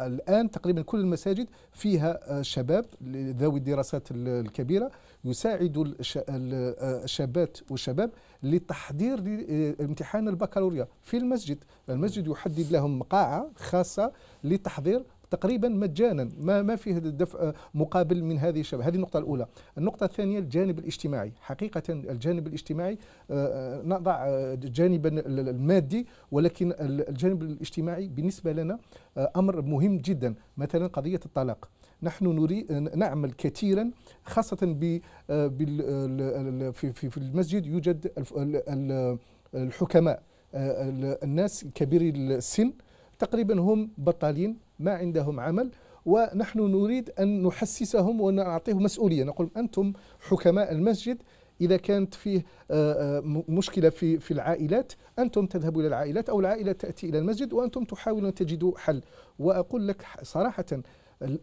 الآن تقريبا كل المساجد فيها شباب ذوي الدراسات الكبيرة يساعد آه، الشابات والشباب لتحضير آه، امتحان البكالوريا في المسجد المسجد يحدد لهم قاعة خاصة لتحضير تقريبا مجانا ما ما فيه دفع آه، مقابل من هذه الشباب هذه النقطه الاولى النقطه الثانيه الجانب الاجتماعي حقيقه الجانب الاجتماعي نضع جانبا المادي ولكن الجانب الاجتماعي بالنسبه لنا امر مهم جدا مثلا قضيه الطلاق نحن نريد نعمل كثيرا خاصة في المسجد يوجد الحكماء الناس كبيري السن تقريبا هم بطالين ما عندهم عمل ونحن نريد أن نحسسهم ونعطيهم مسؤولية نقول أنتم حكماء المسجد إذا كانت فيه آه، آه، مشكلة في في العائلات أنتم تذهبوا إلى العائلات أو العائلة تأتي إلى المسجد وأنتم تحاولون أن تجدوا حل وأقول لك صراحة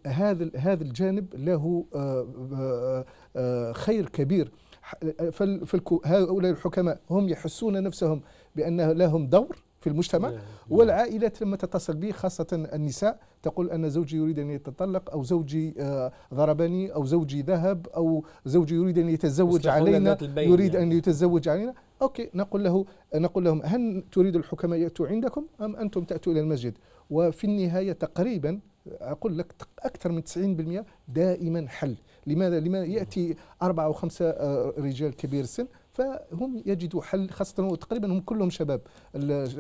هذا هذا الجانب له آه، آه، آه، خير كبير هؤلاء الحكماء هم يحسون نفسهم بأن لهم دور في المجتمع نعم، نعم. والعائلات لما تتصل به خاصة النساء تقول أن زوجي يريد أن يتطلق أو زوجي ضربني أو زوجي ذهب أو زوجي يريد أن يتزوج علينا يريد أن يعني. يتزوج علينا أوكي نقول له نقول لهم هل تريد الحكماء يأتوا عندكم أم أنتم تأتوا إلى المسجد وفي النهاية تقريبا اقول لك اكثر من 90% دائما حل لماذا لما ياتي اربعه او خمسه آه، رجال كبير السن فهم يجدوا حل خاصه وتقريبا هم كلهم شباب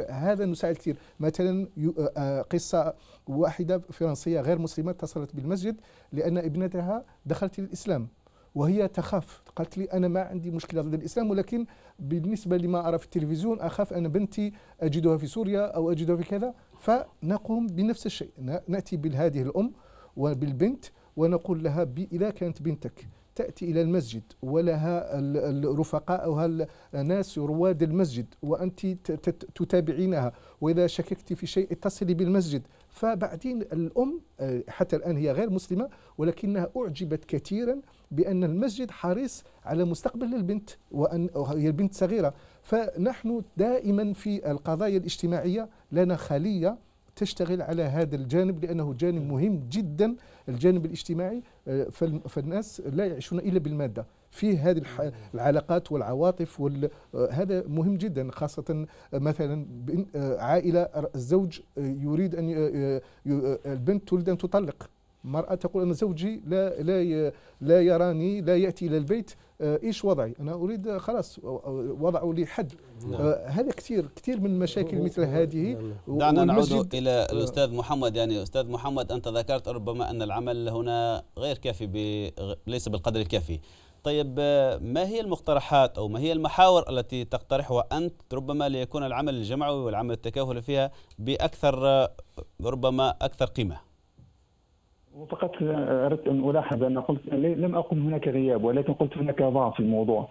هذا نساعد كثير مثلا آه، آه، قصه واحده فرنسيه غير مسلمه اتصلت بالمسجد لان ابنتها دخلت الاسلام وهي تخاف قالت لي أنا ما عندي مشكلة ضد الإسلام ولكن بالنسبة لما أرى في التلفزيون أخاف أن بنتي أجدها في سوريا أو أجدها في كذا فنقوم بنفس الشيء نأتي بهذه الأم وبالبنت ونقول لها إذا كانت بنتك تأتي إلى المسجد ولها الرفقاء أو ناس رواد المسجد وأنت تتابعينها وإذا شككت في شيء اتصلي بالمسجد فبعدين الأم آه، حتى الآن هي غير مسلمة ولكنها أعجبت كثيرا بأن المسجد حريص على مستقبل البنت وأن هي البنت صغيرة فنحن دائما في القضايا الاجتماعية لنا خلية تشتغل على هذا الجانب لأنه جانب مهم جدا الجانب الاجتماعي آه، فالناس لا يعيشون إلا بالمادة في هذه العلاقات والعواطف وال... آه، هذا مهم جدا خاصة مثلا آه، عائلة الزوج يريد أن البنت تريد أن تطلق المرأة تقول أن زوجي لا لا لا يراني لا يأتي إلى البيت آه، ايش وضعي انا اريد آه، خلاص آه، وضعوا لي حد نعم. هذا كثير كثير من المشاكل مثل هذه نعم. دعنا نعود الى الاستاذ محمد يعني استاذ محمد انت ذكرت ربما ان العمل هنا غير كافي ليس بالقدر الكافي طيب ما هي المقترحات او ما هي المحاور التي تقترحها انت ربما ليكون العمل الجمعوي والعمل التكافلي فيها باكثر ربما اكثر قيمه فقط اردت ان الاحظ ان قلت لم اقل هناك غياب ولكن قلت هناك ضعف في الموضوع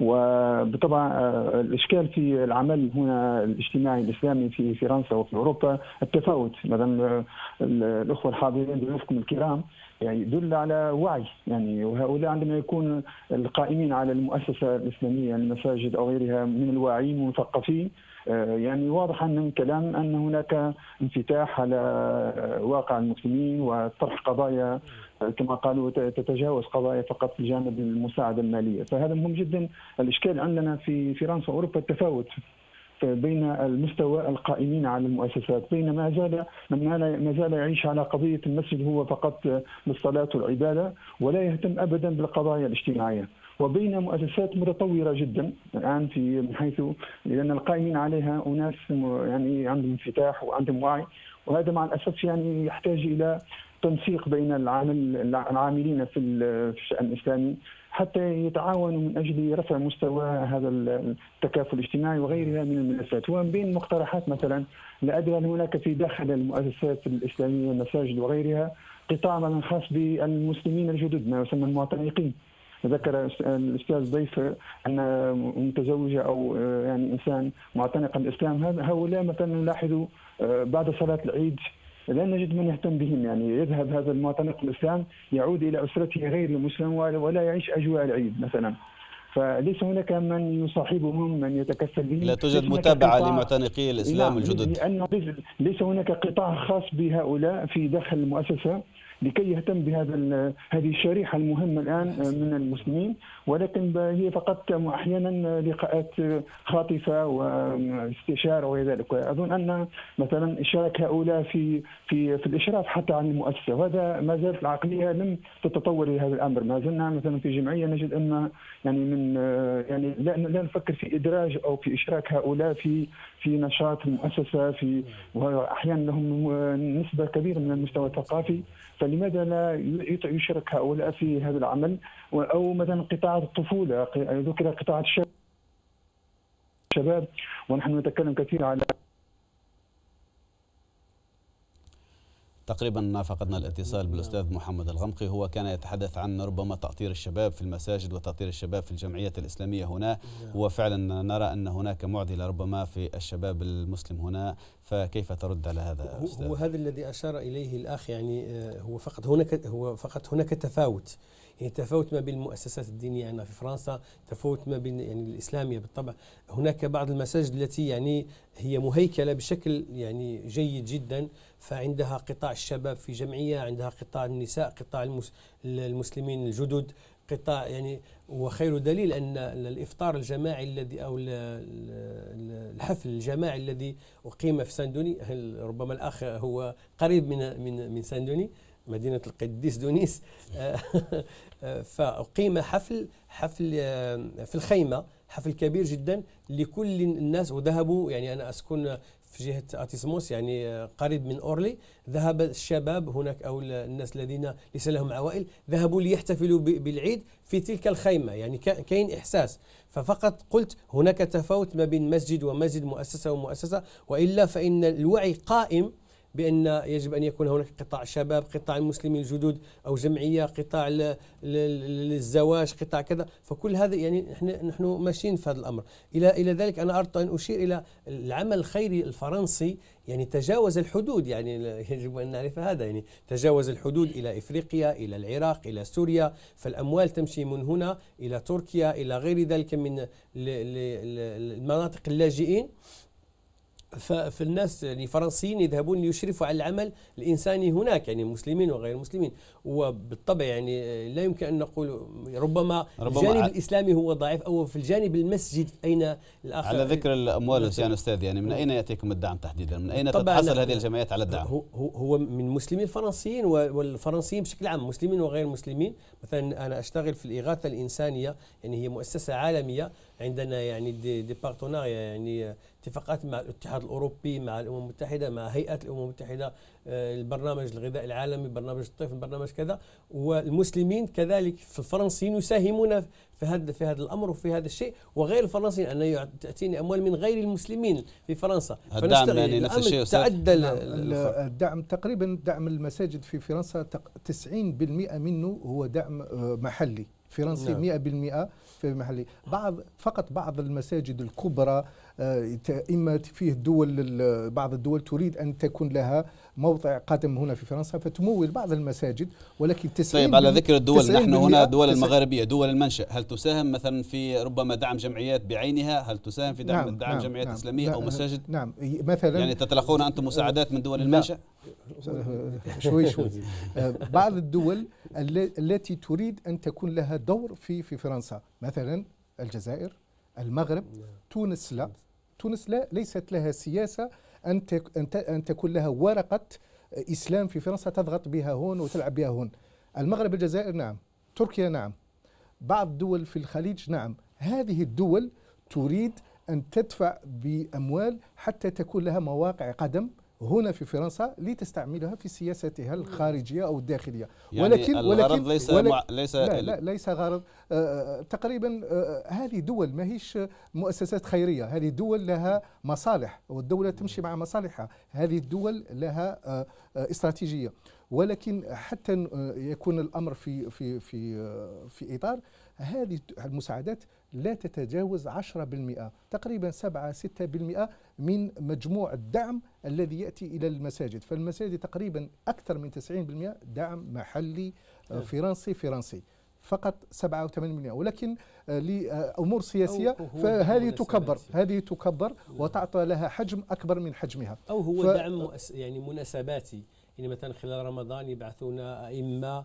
وبالطبع آه، الاشكال في العمل هنا الاجتماعي الاسلامي في فرنسا وفي اوروبا التفاوت مثلا آه، الاخوه الحاضرين ضيوفكم الكرام يعني يدل على وعي يعني وهؤلاء عندما يكون القائمين على المؤسسه الاسلاميه المساجد او غيرها من الواعيين والمثقفين آه، يعني واضح أن من كلام أن هناك انفتاح على واقع المسلمين وطرح قضايا آه، كما قالوا تتجاوز قضايا فقط في جانب المساعدة المالية فهذا مهم جدا الإشكال عندنا في فرنسا وأوروبا التفاوت بين المستوى القائمين على المؤسسات بين ما زال من ما زال يعيش على قضية المسجد هو فقط للصلاة والعبادة ولا يهتم أبدا بالقضايا الاجتماعية وبين مؤسسات متطوره جدا الان في من حيث لان القائمين عليها اناس يعني عندهم انفتاح وعندهم وعي وهذا مع الاسف يعني يحتاج الى تنسيق بين العامل العاملين في الشان الاسلامي حتى يتعاونوا من اجل رفع مستوى هذا التكافل الاجتماعي وغيرها من الملفات ومن بين المقترحات مثلا لا ادري هناك في داخل المؤسسات الاسلاميه المساجد وغيرها قطاع مثلا خاص بالمسلمين الجدد ما يسمى المعتنقين ذكر الاستاذ ضيف ان متزوجه او آه، يعني انسان معتنق الاسلام هؤلاء مثلا نلاحظ آه، بعد صلاه العيد لا نجد من يهتم بهم يعني يذهب هذا المعتنق الاسلام يعود الى اسرته غير المسلم ولا يعيش اجواء العيد مثلا فليس هناك من يصاحبهم من يتكفل بهم لا توجد متابعة لمعتنقي الإسلام نعم، الجدد ليس هناك قطاع خاص بهؤلاء في داخل المؤسسة لكي يهتم بهذا هذه الشريحه المهمه الان آه، من المسلمين ولكن هي فقط احيانا لقاءات خاطفه واستشاره وغير ذلك اظن ان مثلا اشراك هؤلاء في في في الاشراف حتى عن المؤسسه وهذا ما زالت العقليه لم تتطور لهذا الامر ما زلنا مثلا في جمعيه نجد ان يعني من آه، يعني لا, لا نفكر في ادراج او في اشراك هؤلاء في في نشاط مؤسسه في واحيانا لهم نسبه كبيره من المستوى الثقافي فلماذا لا يشرك هؤلاء في هذا العمل او مثلا قطاع الطفوله ذكر قطاع الشباب ونحن نتكلم كثير على تقريبا فقدنا الاتصال بالاستاذ محمد الغمقي هو كان يتحدث عن ربما تاطير الشباب في المساجد وتاطير الشباب في الجمعيات الاسلاميه هنا نعم. وفعلا نرى ان هناك معضله ربما في الشباب المسلم هنا فكيف ترد على هذا هو, أستاذ؟ هو هذا الذي اشار اليه الاخ يعني آه، هو فقط هناك هو فقط هناك تفاوت يعني تفاوت ما بين المؤسسات الدينية عندنا في فرنسا تفاوت ما بين يعني الإسلامية بالطبع هناك بعض المساجد التي يعني هي مهيكلة بشكل يعني جيد جدا فعندها قطاع الشباب في جمعية عندها قطاع النساء قطاع المسلمين الجدد قطاع يعني وخير دليل ان الافطار الجماعي الذي او الحفل الجماعي الذي اقيم في ساندوني ربما الاخ هو قريب من من من ساندوني مدينه القديس دونيس فأقيم حفل حفل آه، في الخيمة حفل كبير جدا لكل الناس وذهبوا يعني أنا أسكن في جهة أتيسموس يعني آه، قريب من أورلي ذهب الشباب هناك أو الناس الذين ليس لهم عوائل ذهبوا ليحتفلوا بالعيد في تلك الخيمة يعني كاين إحساس ففقط قلت هناك تفاوت ما بين مسجد ومسجد مؤسسة ومؤسسة وإلا فإن الوعي قائم بأن يجب أن يكون هناك قطاع شباب قطاع المسلمين الجدد أو جمعية قطاع للزواج قطاع كذا فكل هذا يعني نحن نحن ماشيين في هذا الأمر إلى إلى ذلك أنا أردت أن أشير إلى العمل الخيري الفرنسي يعني تجاوز الحدود يعني يجب ان نعرف هذا يعني تجاوز الحدود الى افريقيا الى العراق الى سوريا فالاموال تمشي من هنا الى تركيا الى غير ذلك من المناطق اللاجئين في الناس يعني فرنسيين يذهبون ليشرفوا على العمل الانساني هناك يعني مسلمين وغير مسلمين وبالطبع يعني آه، لا يمكن ان نقول ربما, ربما الجانب الاسلامي هو ضعيف او في الجانب المسجد اين الاخر على ذكر الاموال يا استاذ يعني من اين ياتيكم الدعم تحديدا؟ من اين تتحصل هذه الجمعيات على الدعم؟ هو هو من مسلمين الفرنسيين والفرنسيين بشكل عام مسلمين وغير مسلمين مثلا انا اشتغل في الاغاثه الانسانيه يعني هي مؤسسه عالميه عندنا يعني دي, دي يعني اتفاقات مع الاتحاد الاوروبي مع الامم المتحده مع هيئه الامم المتحده آه، البرنامج الغذاء العالمي برنامج الطيف برنامج كذا والمسلمين كذلك في الفرنسيين يساهمون في هذا في هذا الامر وفي هذا الشيء وغير الفرنسيين ان تاتيني اموال من غير المسلمين في فرنسا الدعم يعني نفس الشيء تعدل نعم. الدعم تقريبا دعم المساجد في فرنسا 90% منه هو دعم آه، محلي فرنسي نعم. 100% في محلي بعض فقط بعض المساجد الكبرى آه، إما فيه الدول بعض الدول تريد أن تكون لها موضع قدم هنا في فرنسا فتمول بعض المساجد ولكن 90 طيب على ذكر الدول نحن هنا دول المغاربية دول المنشأ هل تساهم مثلا في ربما دعم جمعيات بعينها هل تساهم في دعم, نعم دعم نعم جمعيات نعم إسلامية نعم أو مساجد نعم مثلا يعني تتلقون أنتم مساعدات من دول المنشأ شوي شوي آه، بعض الدول التي تريد أن تكون لها دور في في فرنسا مثلا الجزائر المغرب نعم. تونس لا تونس لا ليست لها سياسة أن أن تكون لها ورقة إسلام في فرنسا تضغط بها هون وتلعب بها هون المغرب الجزائر نعم تركيا نعم بعض الدول في الخليج نعم هذه الدول تريد أن تدفع بأموال حتى تكون لها مواقع قدم هنا في فرنسا لتستعملها في سياستها الخارجيه او الداخليه يعني ولكن الغرض ولكن ليس ولكن مع ليس لا, لا ليس غرض آه،, آه تقريبا آه هذه دول ماهيش مؤسسات خيريه هذه دول لها مصالح والدوله تمشي مع مصالحها هذه الدول لها آه, آه، استراتيجيه ولكن حتى آه، يكون الامر في في في آه، في اطار هذه المساعدات لا تتجاوز 10% تقريبا 7 6% من مجموع الدعم الذي ياتي الى المساجد فالمساجد تقريبا اكثر من 90% دعم محلي آه، نعم. فرنسي فرنسي فقط 87 ولكن لامور سياسيه فهذه تكبر هذه تكبر نعم. وتعطى لها حجم اكبر من حجمها او هو دعم يعني مناسباتي يعني مثلا خلال رمضان يبعثون أئمة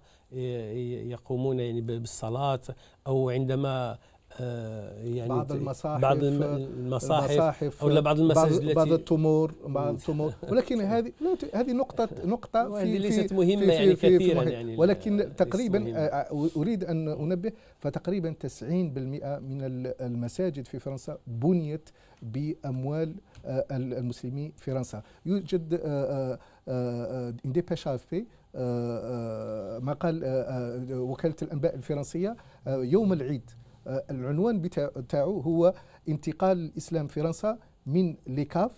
يقومون يعني بالصلاة أو عندما آه، يعني بعض المصاحف بعض آه، المصاحف, ولا بعض المساجد بعض, بعض التمور بعض التمور ولكن هذه هذه نقطه نقطه في ليست مهمه في يعني كثيرا يعني ولكن تقريبا آه، اريد ان انبه فتقريبا 90% من المساجد في فرنسا بنيت باموال المسلمين في فرنسا يوجد une dépêche AFP مقال وكالة الأنباء الفرنسية آه، يوم العيد آه، العنوان بتاعه هو انتقال في فرنسا من ليكاف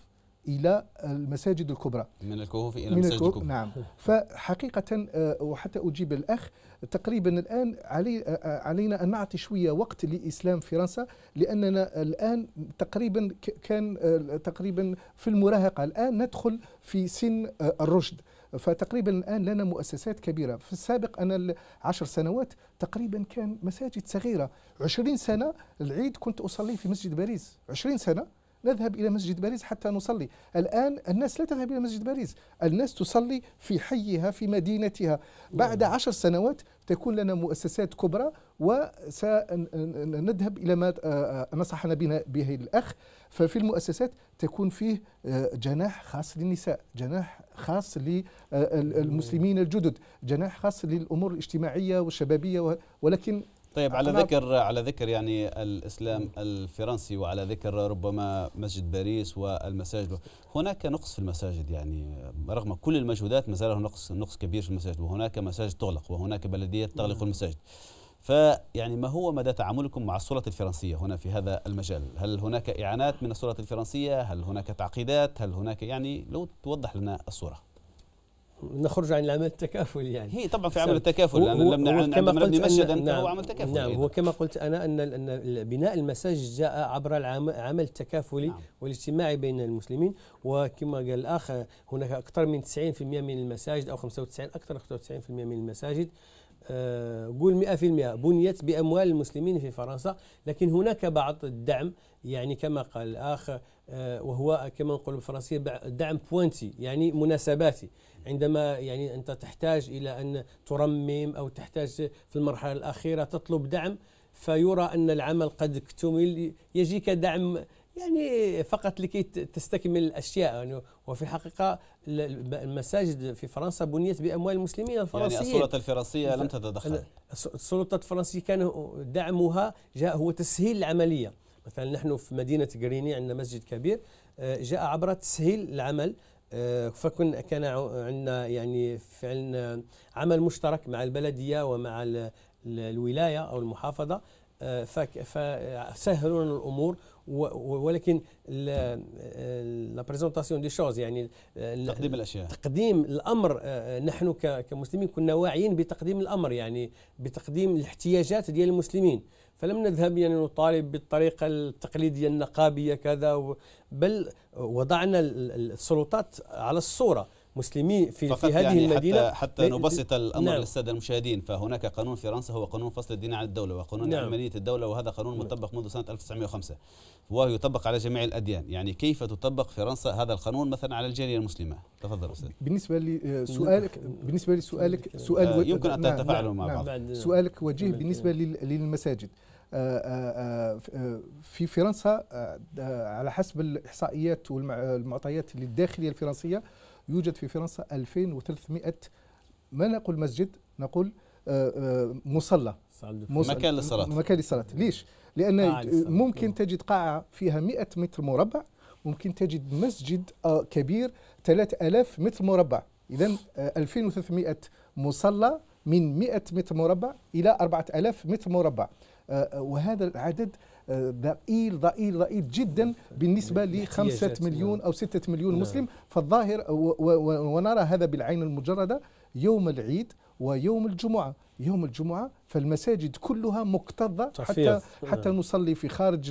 الى المساجد الكبرى من الكهوف الى المساجد الكبرى نعم فحقيقه آه، وحتى اجيب الاخ تقريبا الآن علي آه، علينا أن نعطي شوية وقت لإسلام فرنسا لأننا الآن تقريبا كان آه، تقريبا في المراهقة الآن ندخل في سن آه، الرشد فتقريبا الآن لنا مؤسسات كبيرة في السابق أنا عشر سنوات تقريبا كان مساجد صغيرة 20 سنة العيد كنت أصلي في مسجد باريس 20 سنة نذهب إلى مسجد باريس حتى نصلي الآن الناس لا تذهب إلى مسجد باريس الناس تصلي في حيها في مدينتها بعد نعم. عشر سنوات تكون لنا مؤسسات كبرى وسنذهب إلى ما نصحنا آه، آه، به الأخ ففي المؤسسات تكون فيه آه، جناح خاص للنساء جناح خاص للمسلمين الجدد جناح خاص للأمور الاجتماعية والشبابية ولكن طيب على ذكر على ذكر يعني الاسلام الفرنسي وعلى ذكر ربما مسجد باريس والمساجد هناك نقص في المساجد يعني رغم كل المجهودات ما زال نقص نقص كبير في المساجد وهناك مساجد تغلق وهناك بلديات تغلق المساجد فيعني ما هو مدى تعاملكم مع السلطة الفرنسية هنا في هذا المجال هل هناك إعانات من السلطة الفرنسية هل هناك تعقيدات هل هناك يعني لو توضح لنا الصورة نخرج عن العمل التكافل يعني هي طبعا في عمل نعم. التكافل هو لأن لم نعن عندما قلت مسجدا نعم فهو عمل نعم، تكافلي نعم هو يعني. كما قلت انا ان بناء المساجد جاء عبر العمل التكافلي نعم والاجتماعي بين المسلمين وكما قال الاخ هناك اكثر من 90% من المساجد او 95 اكثر من 95% من المساجد آه، قول 100% بنيت باموال المسلمين في فرنسا لكن هناك بعض الدعم يعني كما قال الاخ آه، وهو كما نقول بالفرنسيه دعم بوينتي يعني مناسباتي عندما يعني أنت تحتاج إلى أن ترمم أو تحتاج في المرحلة الأخيرة تطلب دعم فيرى أن العمل قد اكتمل يجيك دعم يعني فقط لكي تستكمل الاشياء يعني وفي الحقيقه المساجد في فرنسا بنيت باموال المسلمين يعني الفرنسيين يعني السلطه الفرنسيه لم تتدخل السلطه الفرنسيه كان دعمها جاء هو تسهيل العمليه مثلا نحن في مدينه غريني عندنا مسجد كبير آه، جاء عبر تسهيل العمل آه، فكن كان عندنا يعني فعلنا عمل مشترك مع البلديه ومع الولايه او المحافظه آه، فسهلوا لنا الامور ولكن لا بريزونتاسيون دي شوز يعني تقديم الاشياء تقديم الامر آه، نحن كمسلمين كنا واعيين بتقديم الامر يعني بتقديم الاحتياجات ديال المسلمين فلم نذهب يعني نطالب بالطريقة التقليدية النقابية كذا بل وضعنا السلطات على الصورة مسلمي في, في هذه يعني المدينه حتى, حتى نبسط الامر نعم للساده المشاهدين فهناك قانون فرنسا هو قانون فصل الدين عن الدوله وقانون نعم عمليه الدوله وهذا قانون نعم. مطبق منذ سنه 1905 وهو يطبق على جميع الاديان يعني كيف تطبق فرنسا هذا القانون مثلا على الجاليه المسلمه تفضل استاذ بالنسبه لسؤالك آه، نعم. بالنسبه لسؤالك آه، سؤال آه يمكن ان نعم، تتفاعلوا نعم مع بعض نعم سؤالك وجيه بالنسبه للمساجد آه، في فرنسا على حسب الاحصائيات والمعطيات للداخليه الفرنسيه يوجد في فرنسا 2300 ما نقول آه، آه، مسجد نقول مصلى مكان للصلاة مكان للصلاة ليش؟ لأن آه، ممكن تجد قاعة فيها 100 متر مربع ممكن تجد مسجد كبير 3000 متر مربع إذا 2300 مصلى من 100 متر مربع إلى 4000 متر مربع وهذا العدد ضئيل ضئيل ضئيل جدا بالنسبة ل 5 يعني. مليون أو 6 مليون نعم. مسلم فالظاهر ونرى هذا بالعين المجردة يوم العيد ويوم الجمعة يوم الجمعة فالمساجد كلها مكتظة حتى حتى نعم. نصلي في خارج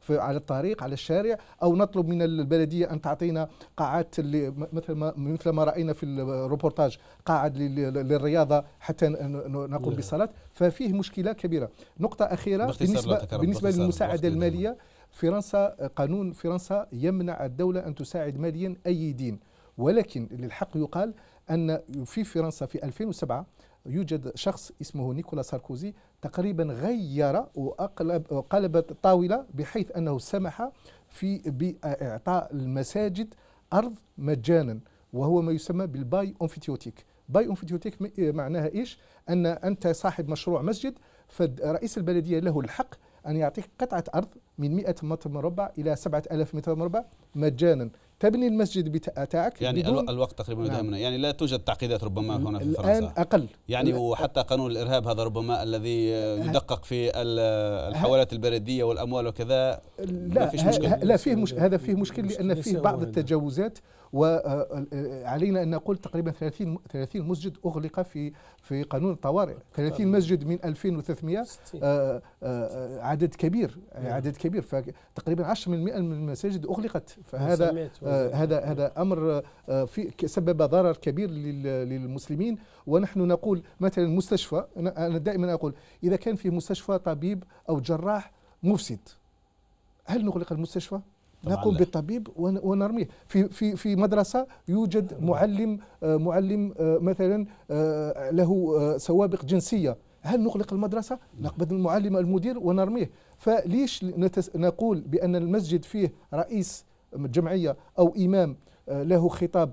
في على الطريق على الشارع أو نطلب من البلدية أن تعطينا قاعات اللي مثل ما مثل ما رأينا في الروبورتاج قاعة للرياضة حتى نقوم نعم. بالصلاة ففيه مشكلة كبيرة نقطة أخيرة بالنسبة بالنسبة للمساعدة المالية فرنسا قانون فرنسا يمنع الدولة أن تساعد ماليا أي دين ولكن للحق يقال أن في فرنسا في 2007 يوجد شخص اسمه نيكولا ساركوزي تقريبا غير وأقلب الطاولة بحيث أنه سمح في بإعطاء المساجد أرض مجانا وهو ما يسمى بالباي أنفيتيوتيك باي أنفيتيوتيك معناها إيش أن أنت صاحب مشروع مسجد فرئيس البلدية له الحق أن يعطيك قطعة أرض من 100 متر مربع إلى 7000 متر مربع مجانا تبني المسجد بتاعك يعني الوقت تقريبا نعم. يعني لا توجد تعقيدات ربما هنا في الآن فرنسا الآن أقل يعني وحتى قانون الإرهاب هذا ربما الذي يدقق في الحوالات البلدية والأموال وكذا لا ما فيش مشكلة لا فيه مش هذا فيه مشكل لأن فيه بعض التجاوزات وعلينا ان نقول تقريبا 30 30 مسجد اغلق في في قانون الطوارئ 30 مسجد من 2300 آه، آه، آه، عدد كبير نعم. عدد كبير فتقريبا 10% من المساجد اغلقت فهذا هذا هذا نعم. امر في سبب ضرر كبير للمسلمين ونحن نقول مثلا مستشفى انا دائما اقول اذا كان في مستشفى طبيب او جراح مفسد هل نغلق المستشفى؟ نقوم بالطبيب ونرميه في في في مدرسه يوجد نعم. معلم آه، معلم آه، مثلا آه، له سوابق جنسيه هل نغلق المدرسه نعم. نقبض المعلم المدير ونرميه فليش نقول بان المسجد فيه رئيس جمعيه او امام له خطاب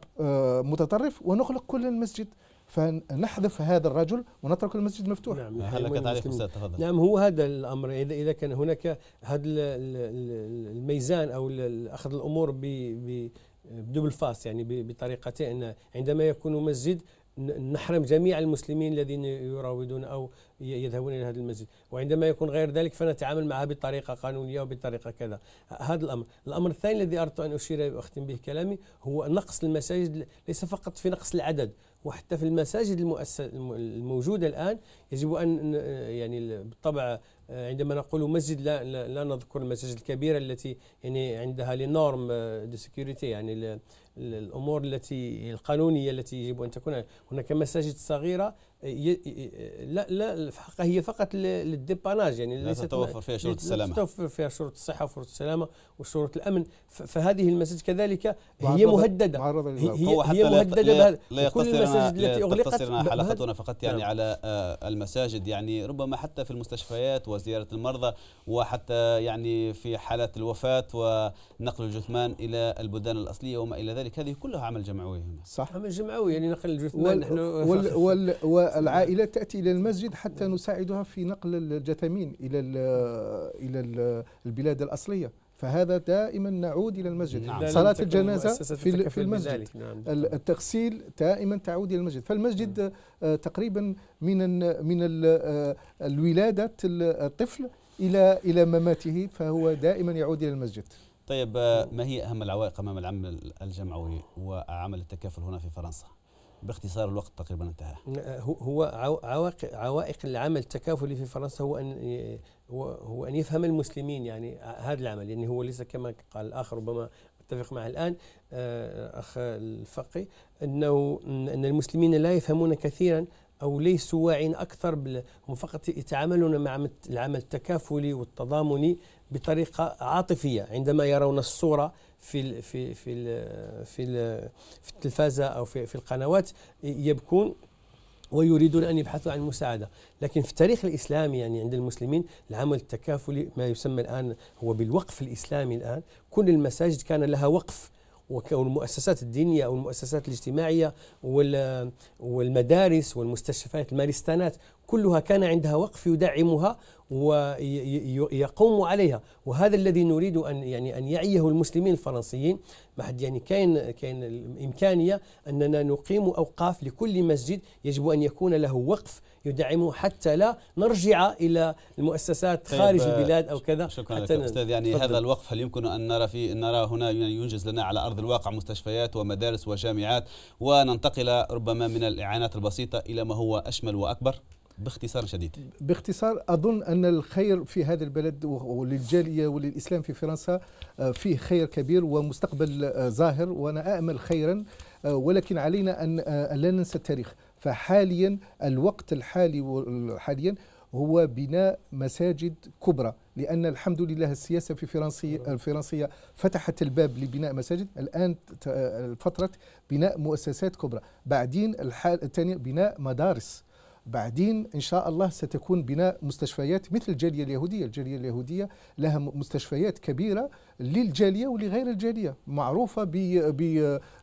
متطرف ونغلق كل المسجد فنحذف هذا الرجل ونترك المسجد مفتوح نعم, نعم. تفضل نعم هو هذا الامر اذا اذا كان هناك هذا الميزان او اخذ الامور بدبل فاس يعني بطريقتين عندما يكون مسجد نحرم جميع المسلمين الذين يراودون او يذهبون الى هذا المسجد وعندما يكون غير ذلك فنتعامل معها بطريقه قانونيه وبطريقه كذا هذا الامر الامر الثاني الذي اردت ان اشير واختم به كلامي هو نقص المساجد ليس فقط في نقص العدد وحتى في المساجد المؤسس الموجوده الان يجب ان آه، يعني بالطبع آه، عندما نقول مسجد لا, لا, لا نذكر المساجد الكبيره التي يعني عندها لي نورم دو سيكوريتي يعني الامور التي القانونيه التي يجب ان تكون هناك مساجد صغيره لا لا هي فقط للديباناج يعني لا تتوفر فيها شروط السلامه لا تتوفر فيها شروط الصحه وشروط السلامه وشروط الامن فهذه المساجد كذلك هي مهدده معرضة هي, هي مهدده لا, لا كل المساجد التي اغلقت حلقتنا فقط يعني نعم. على آه، المساجد يعني ربما حتى في المستشفيات وزياره المرضى وحتى يعني في حالات الوفاه ونقل الجثمان الى البلدان الاصليه وما الى ذلك هذه كلها عمل جمعوي هنا صح عمل جمعوي يعني نقل الجثمان وال نحن وال العائلة تأتي إلى المسجد حتى نساعدها في نقل الجثامين إلى إلى البلاد الأصلية فهذا دائما نعود الى المسجد نعم. صلاه الجنازه في في المسجد نعم. التغسيل دائما تعود الى المسجد فالمسجد نعم. آه، تقريبا من من آه، الولاده الطفل الى الى مماته فهو دائما يعود الى المسجد طيب آه، ما هي اهم العوائق امام العمل الجمعوي وعمل التكافل هنا في فرنسا باختصار الوقت تقريبا انتهى هو عوائق عوائق العمل التكافلي في فرنسا هو ان هو, هو ان يفهم المسلمين يعني هذا العمل يعني هو ليس كما قال الاخر ربما اتفق معه الان آه، اخ الفقي انه ان المسلمين لا يفهمون كثيرا او ليسوا واعين اكثر هم فقط يتعاملون مع العمل التكافلي والتضامني بطريقه عاطفيه عندما يرون الصوره في الـ في في الـ في, الـ في التلفازه او في, في القنوات يبكون ويريدون أن يبحثوا عن المساعدة لكن في التاريخ الإسلامي يعني عند المسلمين العمل التكافلي ما يسمى الآن هو بالوقف الإسلامي الآن كل المساجد كان لها وقف والمؤسسات الدينية أو المؤسسات الاجتماعية والمدارس والمستشفيات المارستانات كلها كان عندها وقف يدعمها ويقوم عليها وهذا الذي نريد ان يعني ان يعيه المسلمين الفرنسيين بعد يعني كاين كاين الامكانيه اننا نقيم اوقاف لكل مسجد يجب ان يكون له وقف يدعمه حتى لا نرجع الى المؤسسات طيب، خارج البلاد او كذا شكرا حتى لك استاذ يعني هذا الوقف هل يمكن ان نرى في نرى هنا ينجز لنا على ارض الواقع مستشفيات ومدارس وجامعات وننتقل ربما من الاعانات البسيطه الى ما هو اشمل واكبر باختصار شديد باختصار أظن أن الخير في هذا البلد وللجالية وللإسلام في فرنسا آه، فيه خير كبير ومستقبل آه، ظاهر وأنا امل خيرا آه، ولكن علينا أن لا ننسى التاريخ فحاليا الوقت الحالي حاليا هو بناء مساجد كبرى لأن الحمد لله السياسة في فرنسي نعم. الفرنسية فتحت الباب لبناء مساجد الآن فترة بناء مؤسسات كبرى بعدين الحال الثانية بناء مدارس بعدين إن شاء الله ستكون بناء مستشفيات مثل الجالية اليهودية الجالية اليهودية لها مستشفيات كبيرة للجاليه ولغير الجاليه معروفه ب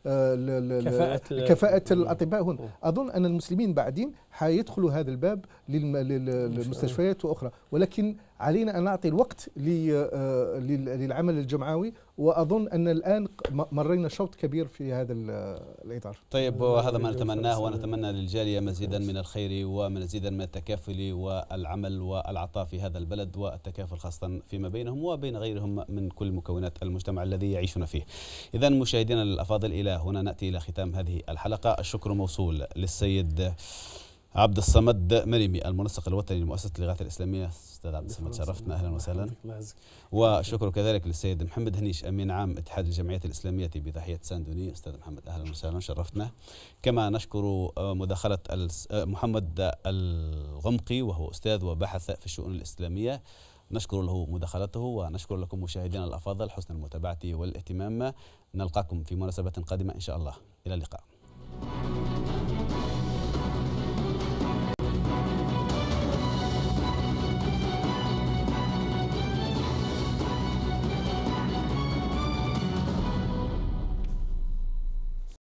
آه، كفاءه كفاءه الاطباء هنا اظن ان المسلمين بعدين حيدخلوا هذا الباب للمستشفيات واخرى ولكن علينا ان نعطي الوقت آه، للعمل الجمعوي واظن ان الان مرينا شوط كبير في هذا الاطار. طيب وهذا ما نتمناه ونتمنى للجاليه مزيدا من الخير ومزيدا من التكافل والعمل والعطاء في هذا البلد والتكافل خاصه فيما بينهم وبين غيرهم من كل مكونات المجتمع الذي يعيشون فيه إذا مشاهدينا الأفاضل إلى هنا نأتي إلى ختام هذه الحلقة الشكر موصول للسيد عبد الصمد مريمي المنسق الوطني لمؤسسه اللغات الاسلاميه استاذ عبد الصمد شرفتنا اهلا وسهلا وشكر كذلك للسيد محمد هنيش امين عام اتحاد الجمعيات الاسلاميه بضاحيه ساندوني استاذ محمد اهلا وسهلا شرفتنا كما نشكر آه، مداخله آه، محمد الغمقي وهو استاذ وباحث في الشؤون الاسلاميه نشكر له مداخلته ونشكر لكم مشاهدينا الأفاضل حسن المتابعة والاهتمام نلقاكم في مناسبة قادمة إن شاء الله إلى اللقاء